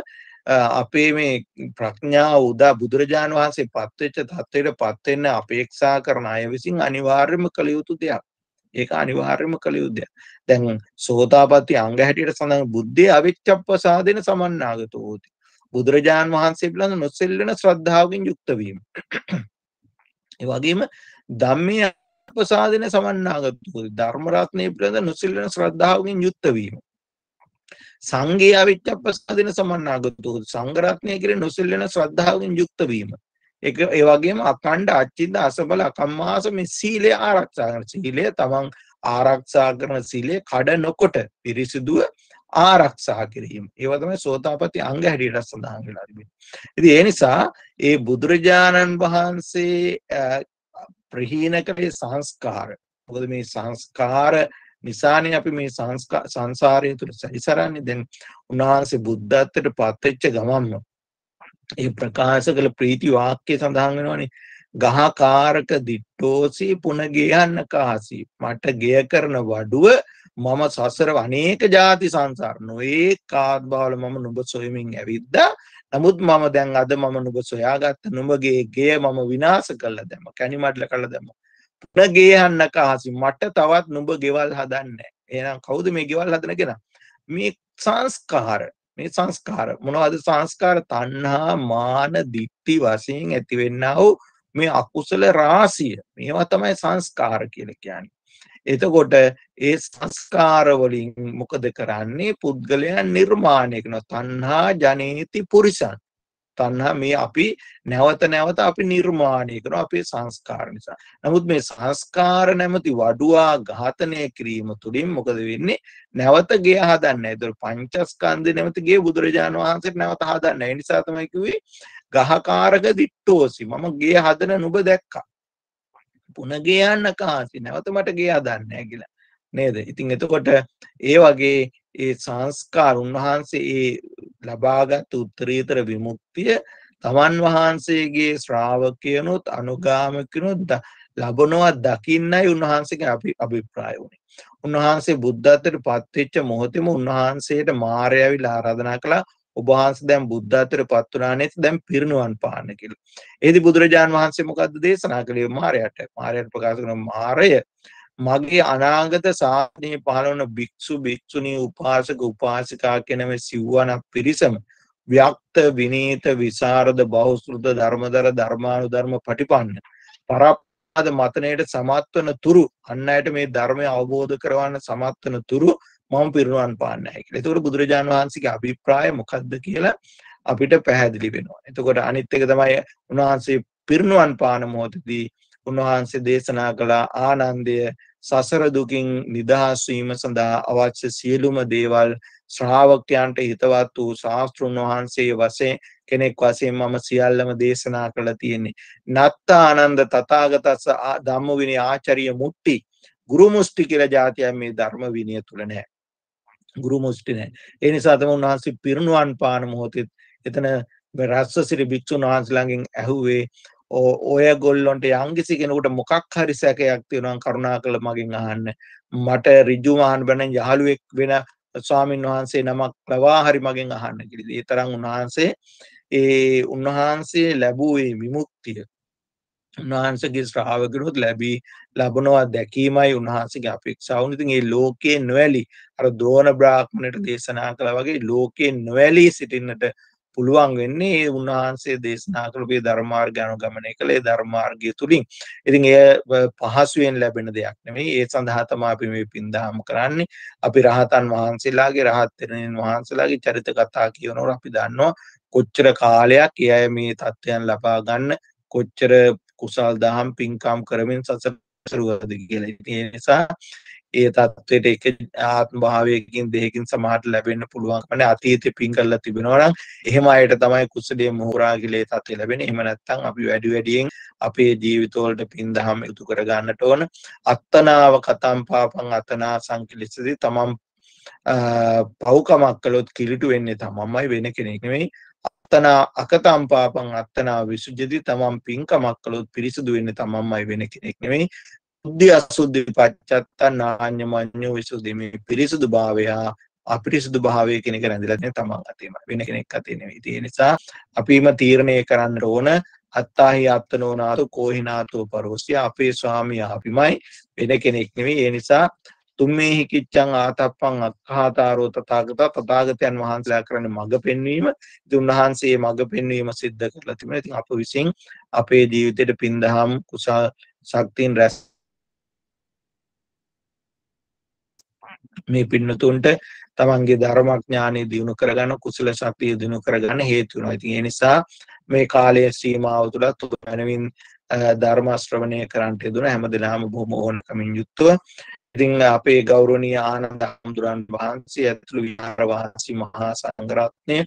අපේ මේ ප්‍රඥාව උදා බුදුරජාණන් වහන්සේ පත්වෙච්ච තත්ත්වයට පත්වෙන්න අපේක්ෂා කරන අය විසින් අනිවාර්යම කළ යුතු දෙයක්. ඒක අනිවාර්යම කළ යුතු දෙයක්. දැන් සෝතාපට්ටි අංග හැටියට සඳහන් බුද්ධේ අවිච්ඡප්පසාදෙන සමන්නාගතෝ හෝති. බුදුරජාණන් වහන්සේ පිළිබඳ නොසෙල්ලෙන ශ්‍රද්ධාවකින් යුක්ත වීම. ඒ වගේම ධම්මේ අපසාදෙන සමන්නාගතෝ ධර්ම රත්නයේ පිළිබඳ නොසෙල්ලෙන ශ්‍රද්ධාවකින් යුක්ත වීම. සංඝයා විච්ඡප්පසාදින සමන්නාගතෝ සංඝරත්නය කෙරෙහි නොසෙල්ලෙන ශ්‍රද්ධාවෙන් යුක්ත වීම. ඒක ඒ වගේම අකණ්ඩ අච්චින්ද අසබල අකම්මාස මේ සීලය ආරක්ෂා කරන සීලය තමන් ආරක්ෂා කරන සීලය කඩ නොකොට පිරිසිදුව ආරක්ෂා කිරීම. ඒවා තමයි සෝතාපට්ටි අංග හැටියට සඳහන් වෙලා තිබෙන්නේ. ඉතින් ඒ නිසා ඒ බුදුරජාණන් වහන්සේ ප්‍රහීන කලේ සංස්කාර මොකද මේ සංස්කාර නිසානේ අපි මේ සංසාරය තුළ සැරිසරන්නේ දැන් උන්වහන්සේ බුද්ධත්වයට පත්වෙච්ච ගමන්ම ඒ ප්‍රකාශ කළ ප්‍රීති වාක්‍ය සඳහන් වෙනවානේ ගහකාරක දිට්ටෝසි පුන ගේයන්න කාසි මට ගෙය කරන වඩුව මම සසර අනේක ಜಾති සංසාර නොයේ කාත්බාවල මම නුඹ සොයමින් ඇවිද්දා නමුත් මම දැන් අද මම නුඹ සොයාගත්ත නුඹගේ ගෙය මම විනාශ කළා දැම්ම කැණිමඩල කළා දැම්ම තුන ගේහන්න කහසි මට තවත් නුඹ ගෙවල් හදන්න එනම් කවුද මේ ගෙවල් හදන කෙන මේ සංස්කාර මේ සංස්කාර මොනවද සංස්කාර තණ්හා මාන දිට්ටි වශයෙන් ඇතිවෙන්න වූ මේ අකුසල රාසිය මේවා තමයි සංස්කාර කියලා කියන්නේ එතකොට ඒ සංස්කාරවලින් මොකද කරන්නේ පුද්ගලයන් නිර්මාණය කරන තණ්හා ජනේති පුරිසන් තණ්හා මේ අපි නැවත නැවත අපි නිර්මාණය කරන අපේ සංස්කාර නිසා. නමුත් මේ සංස්කාර නැමැති වඩුවා ඝාතනය කිරීම තුළින් මොකද වෙන්නේ? නැවත ගේ හදන්නේ. ඒතර පංචස්කන්ධය නැමැති ගේ බුදුරජාණන් වහන්සේට නැවත හදන්නේ. ඒ නිසා තමයි කිව්වේ ගහකාරක දිට්ටෝසි. මම ගේ හදන නුඹ දැක්කා. පුන ගේ යන්න කාසි. නැවත මට ගේ හදන්නේ කියලා. නේද? ඉතින් එතකොට ඒ වගේ ඒ සංස්කාර උන්වහන්සේ ඒ ලබාගත් උත්තරීතර විමුක්තිය තමන් වහන්සේගේ ශ්‍රාවකයනුත් අනුගාමකනුත් ලබනවත් දකින්නයි උන්වහන්සේක අපි අභිප්‍රාය වුණේ. උන්වහන්සේ බුද්ධත්තට පත්වෙච්ච මොහොතෙම උන්වහන්සේට මාරයවිල් ආරාධනා කළා ඔබහන්ස දැම් බුද්ධත්තර පත්වනානෙත් දැම් පිරිණුවන් පාන්න කියල. එදි බුදුරජාන් වහන්සේ මොකක්ද දේශනා කළේ මාරයට මාරයට ප්‍රකාශ කරන මාරය මගේ අනාගත සාධනය පහළවන භික්‍ෂු භික්‍ෂුණී උපාසක උපාසිකා කෙනව සිව්ුවනක් පිරිසම ව්‍යක්ත විනීත විසාරද බෞස්ෘත ධර්මදර ධර්මාණු ධර්ම පටිපන්න. පරප්පාද මතනයට සමත්වන තුරු අන්න අයට මේ ධර්මය අවබෝධ කරවන්න සමත්වන තුරු මම පිරුවන් පාන්න හැකි තුර බුදුරජාණන් වහන්සේගේ අභිප්‍රාය මොකක්ද කියලා අපිට පැහැදිලි වෙනවා. එතකොට අනිත් එක තමයි උන්වහන්සේ පිරිණුවන් පාන මොහොතදී උන්වහන්සේ දේශනා කළා ආනන්දය සසර දුකින් නිදහස් වීම සඳහා අවශ්‍ය සියලුම දේවල් ශ්‍රාවකයන්ට හිතවත් වූ ශාස්ත්‍රුන් වහන්සේ වශයෙන් කෙනෙක් වශයෙන් මම සියල්ලම දේශනා කළා තියෙන්නේ නත්තා ආනන්ද තථාගතස්ස ධම්ම විනය ආචාර්ය මුට්ටි ගුරු මුෂ්ටි කියලා જાතියක් මේ ධර්ම විනය තුල නැහැ ගුරු මුෂ්ටි නැහැ ඒ නිසා තමයි උන්වහන්සේ පිරිනුවන් පාන මොහොතේ එතන රස්සිරි භික්ෂුන් වහන්සේලාගෙන් ඇහුවේ ඔය ගොල්ලොන්ට යංගිසි කෙනෙකුට මොකක් හරි සැකයක් තියෙනවා කරුණා කළ මගින් අහන්න මට රිජුමහන් බැන යහළුවෙක් වෙන ස්වාමීන් වහන්සේ නමක් ලවා හරි මගෙන් අහන්න කිරිද ඒ තරම් උන්වහන්සේ ඒ උන්වහන්සේ ලැබූේ විමුක්තිය උන්වහන්සගේ ශ්‍රාවකරුත් ලැබී ලබනවා දැකීමයි උන්වහන්සගේ අපේක්ෂාවන් ඉතින් ඒ ලෝකේ නොඇලි අර දෝන බ්‍රාහ්මණයට දේශනා කළා වගේ ලෝකේ නොඇලී සිටින්නට පුළුවන් වෙන්නේ ඒ උන්වහන්සේ දේශනා කළපේ ධර්මාර්ග අනුගමනය කළේ ධර්මාර්ගය තුළින් ඉතින් එය පහසුවෙන් ලැබෙන දෙයක් නෙමෙයි ඒ සඳහා තමයි අපි මේ පින්දහම් කරන්නේ අපි රහතන් වහන්සේලාගේ රහත් තෙරණින් වහන්සේලාගේ චරිත කතා කියනකොට අපි දන්නවා කොච්චර කාලයක් ඒ අය මේ තත්ත්වයන් ලබා ගන්න කොච්චර කුසල් දහම් පින්කම් කරමින් සසර සරුවද කියලා. ඉතින් ඒ නිසා ඒ තත්ත්වයට එක ආත්ම භාවයකින් දෙහකින් සමහට ලැබෙන්න පුළුවන්කන අතීත පින් කරලා තිබෙනවනම් එහෙම අයට තමයි කුසලේ මහරාගිලේ තත්ත්වය ලැබෙන එහෙම නැත්නම් අපි වැඩි වැඩියෙන් අපේ ජීවිතවලට පින් දහම යුතු කර ගන්නට ඕන අත්තනාව කතම් පාපං අතනා සංකලිස්සදී තමන් පව්කමක් කළොත් කිලිටු වෙන්නේ තමම්මයි වෙන කෙනෙක් නෙවෙයි අත්තනා අකතම්පාපං අත්තනා විසුජදි තමන් පින්කමක් කළොත් පිරිසිදු වෙන්න තමම්මයි වෙන කෙනෙක් නෙවෙයි බුද්ධි අසුද්ධි පච්චත්තන් නාඤ්‍ය මඤ්ඤෝ විසුද්ධි මේ පිරිසුදු භාවය අපිරිසුදු භාවය කියන එක රැඳිලා තියෙන තමන් අතේම වෙන කෙනෙක් අතේ නෙවෙයි. ඒ නිසා අපිම තීරණය කරන්න ඕන අත්තාහි අත්තනෝනාතු කෝහිනාතු පරෝසිය අපේ ස්වාමියා අපිමයි වෙන කෙනෙක් නෙවෙයි. ඒ නිසා තුම්මේහි කිච්චං ආතප්පං අක්ඛාතාරෝ තථාගත තථාගතයන් වහන්සේලා කරන මඟ පෙන්වීම ඉතින් උන්වහන්සේ මඟ පෙන්වීම සිද්ධ කරලා තිබෙනවා. ඉතින් අප විසින් අපේ ජීවිතේට පින්දහම් කුසල් ශක්තියන් රැස් මේ පින්නතුන්ට තමන්ගේ ධර්මඥානය දියුණු කරගන්න කුසල ශක්තිය දියුණු කරගන්න හේතු වෙනවා. ඉතින් ඒ නිසා මේ කාලයේ සීමාව තුලත් වෙනවින් ධර්ම ශ්‍රවණය කරන්නට යුතුන හැමදෙනාම බොහොම ඕනකමින් යුක්තව ඉතින් අපේ ගෞරවනීය ආනන්ද හඳුරන් වහන්සේ ඇතුළු විහාර වහන්සේ මහා සංඝරත්නය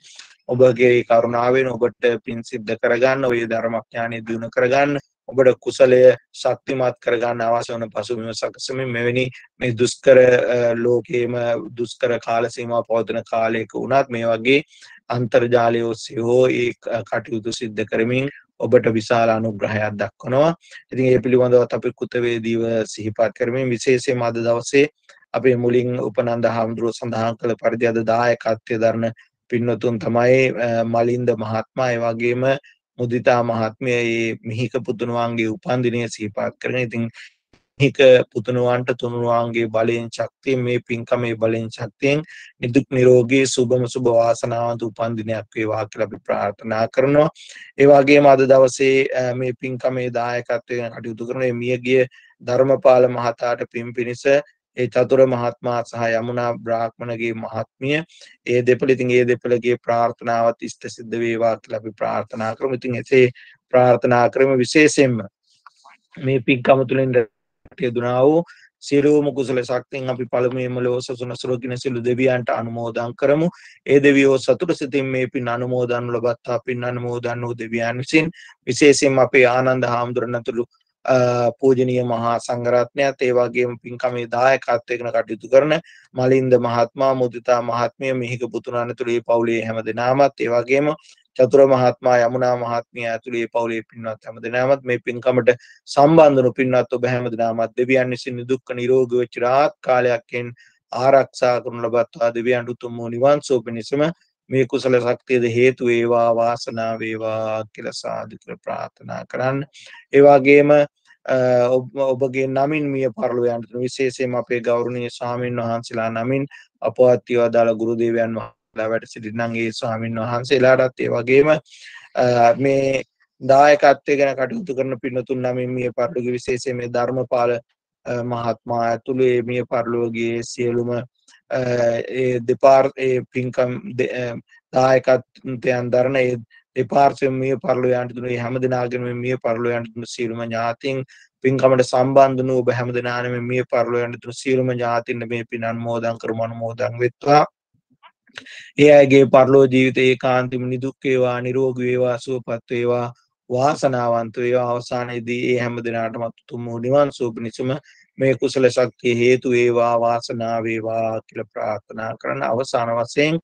ඔබගේ කරුණාවෙන් ඔබට පින් සිද්ධ කරගන්න ඔය ධර්මඥානය දිනු කරගන්න ඔබට කුසලය ශක්තිමත් කරගන්න අවශ්‍ය වන පසුබිම සකසමින් මෙවැනි මේ දුෂ්කර ලෝකයේම දුෂ්කර කාල සීමාව පවතින කාලයක වුණත් මේ වගේ අන්තර්ජාලය ඔස්සේ හෝ ඒ කටයුතු සිද්ධ කරමින් ඔබට විශාල අනුග්‍රහයක් දක්වනවා. ඉතින් ඒ පිළිබඳවත් අපි කෘතවේදීව සිහිපත් කරමින් විශේෂයෙන්ම අද දවසේ අපේ මුලින් උපනන්ද හාමුදුරුවෝ සඳහන් කළ පරිදි අද දායකත්වය දරන පින්නතුන් තමයි මලින්ද මහත්මයා ඒ වගේම මුදිතා මහත්මය ඒ මිහික පුතුණුවන්ගේ උපන්දිනය සිහිපාත් කරන ඉතින් හික පුතුණුවන්ට තුනුරුවන්ගේ බලයෙන් ශක්තිය මේ පින්කමේ බලයෙන් ශක්තියෙන් නිදුක් නිරෝගී සුබම සුබ වාසනාවන්ත උපන්දිනයක් වේවා කියලා අපි ප්‍රාර්ථනා කරනවා. ඒ වගේම අද දවසේ මේ පින්කමේ දායකත්වයෙන් කටයුතු කරන මියගිය ධර්මපාල මහතාට පින් පිණිස ඒ චතුර මහත්මා සහ යමුනා බ්‍රාහ්මණගේ මහත්මිය ඒ දෙපළ ඉතින් ඒ දෙපළගේ ප්‍රාර්ථනාවත් ඉෂ්ට සිද්ධ වේවා කියලා අපි ප්‍රාර්ථනා කරමු. ඉතින් එසේ ප්‍රාර්ථනා කරමු විශේෂයෙන්ම මේ පින්කම තුලින් යෙදුනා වූ සියලුම කුසල ශක්තියෙන් අපි පළමුවෙන්ම ලෝ සසුන සුරකින සියලු දෙවියන්ට අනුමෝදන් කරමු. ඒ දෙවියෝ සතුට සිතින් මේ පින් අනුමෝදන් ලබත්තා පින් අනුමෝදන් වූ දෙවියන් විසින් විශේෂයෙන්ම අපේ ආනන්ද හාමුදුරනතුළු පූජනීය මහා සංඝරත්නයත් ඒ වගේම පින්කමේ දායකත්වයෙන් කටයුතු කරන මලින්ද මහත්මයා මුදිතා මහත්මිය මිහික පුතුණන් ඇතුළේ පවුලේ හැම දෙනාමත් ඒ වගේම චතුර මහත්මයා යමුනා මහත්මිය ඇතුළේ පවුලේ පින්වත් හැම දෙනාමත් මේ පින්කමට සම්බන්ධ වූ පින්වත් ඔබ හැම දෙනාමත් දෙවියන් විසින් දුක්ඛ නිරෝගී වෙච්ච රාහත් කාලයක්ෙන් ආරක්ෂා කරනු ලබත්වා දෙවියන් උතුම් වූ නිවන් සුව පිණිසම මේ කුසල ශක්තියද හේතු වේවා වාසනාව වේවා කියලා සාදු කර ප්‍රාර්ථනා කරන්න. ඒ වගේම ඔබගේ නමින් මිය පරලොව යන්නට විශේෂයෙන්ම අපේ ගෞරවනීය ස්වාමින් වහන්සේලා නමින් අපවත් වදාළ ගුරු දේවයන් වහන්සේලා වැඩ සිටිනන් ඒ ස්වාමින් වහන්සේලාටත් ඒ වගේම මේ දායකත්වය ගැන කටයුතු කරන පින්නතුන් නමින් මිය පරලොවගේ විශේෂයෙන් මේ ධර්මපාල මහත්මයා ඇතුළු ඒ මිය පරලොවගේ සියලුම ඒ දෙපාර්තේ පින්කම් දායකත්වයන් දරන ඒ දෙපාර්ශවයෙන් මිය පරලෝ යන්නට දුන මේ හැම දිනාගෙන මේ මිය පරලෝ යන්නට දුන සියලුම ඥාතීන් පින්කමට සම්බන්ධ වූ ඔබ හැම දිනාන මේ මිය පරලෝ යන්නට දුන සියලුම ඥාතීන් මේ පින් අනුමෝදන් කරමු අනුමෝදන් වෙත්වා ඒ අයගේ පරලෝ ජීවිතේ ඒකාන්තම නිදුක් වේවා නිරෝගී වේවා සුවපත් වේවා වාසනාවන්ත වේවා අවසානයේදී ඒ හැම දිනාටම උතුම් වූ නිවන් සුව පිණිසම මේ කුසල ශක්තිය හේතු වේවා වාසනාව වේවා කියලා ප්‍රාර්ථනා කරන අවසාන වශයෙන්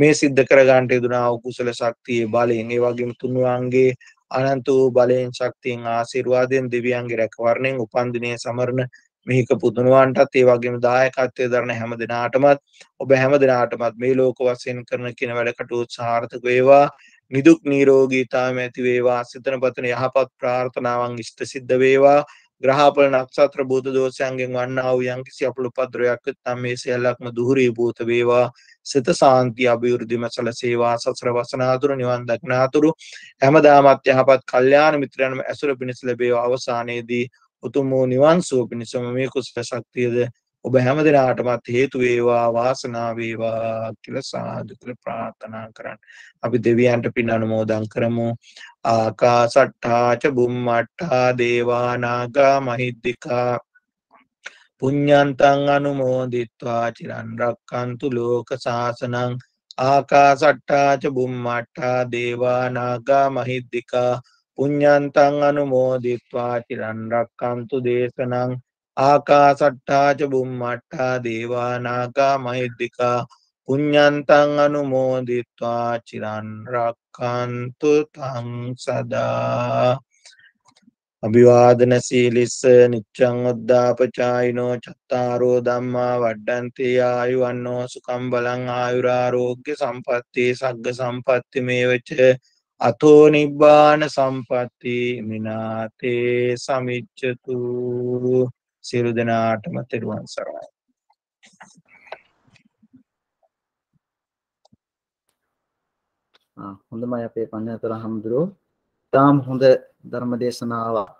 මේ සිද්ධ කරගන්නට යෙදුනා වූ කුසල ශක්තියේ බලයෙන් ඒ වගේම තුන්වන්ගේ අනන්ත වූ බලයෙන් ශක්තියෙන් ආශිර්වාදයෙන් දෙවියන්ගේ රැකවරණයෙන් උපන්දිනයේ සමරන මිහික පුදුනුවන්ටත් ඒ වගේම දායකත්වය දරන හැම දෙනාටමත් ඔබ හැම දෙනාටමත් මේ ලෝක වශයෙන් කරන කියන වැඩකටයුතු සාර්ථක වේවා නිදුක් නිරෝගීතාවම ඇති වේවා සිතන පතන යහපත් ප්‍රාර්ථනාවන් ඉෂ්ට සිද්ධ වේවා ග්‍රහපල නක්ෂත්‍ර බෝධ දෝෂයන්ගෙන් වන්නා වූ යම්කිසි අපලපද්‍රයක් නම් මේ සියල්ලක්ම දුහරී භූත වේවා සිත සාන්ති අභිවෘද්ධිම සැලසේවා සසර වසනාතුරු නිවන් දක්නාතුරු හැමදාමත් යහපත් කල්යාණ මිත්‍රයන්ම ඇසුර පිණිස ලැබේවා අවසානයේදී උතුම් වූ නිවන් සුව පිණිසම මේ කුසල ශක්තියද ඔබ හැම දෙනාටමත් හේතු වේවා වාසනාව වේවා කියලා සාදු කියලා ප්‍රාර්ථනා කරන්න. අපි දෙවියන්ට පින් අනුමෝදන් කරමු. ආකාසට්ඨා ච බුම්මට්ඨා දේවා නාග මහිද්దికා පුඤ්ඤන්තං අනුමෝදිත්වා චිරන් රක්칸තු ලෝක සාසනං ආකාසට්ඨා ච බුම්මට්ඨා දේවා නාග මහිද්దికා පුඤ්ඤන්තං අනුමෝදිත්වා චිරන් රක්칸තු දේශනං ආකාසට්ටාච බුම්මට්ටා දේවානාගා මහිද්දිිකා පුඤ්ඥන්තන් අනුමෝදිත්වා චිරන් රක්කන්තු තං සදා අභිවාදන සීලිස්ස නිච්චං ඔද්දාපචායිනෝ චත්තාරෝ දම්මා වඩ්ඩන්තේ ආයු වන්නෝ සුකම් බලං ආයුරාරෝග්‍ය සම්පත්තියේ සග්ග සම්පත්ති මේවච අතෝ නිබ්බාන සම්පත්ති මිනාතේ සමිච්චතු සියලු දෙනාටම තෙරුවන් සරණයි හොඳමයි අපේ පඤ්ඤතර හඳුරෝ තාම හොඳ ධර්ම දේශනාවක්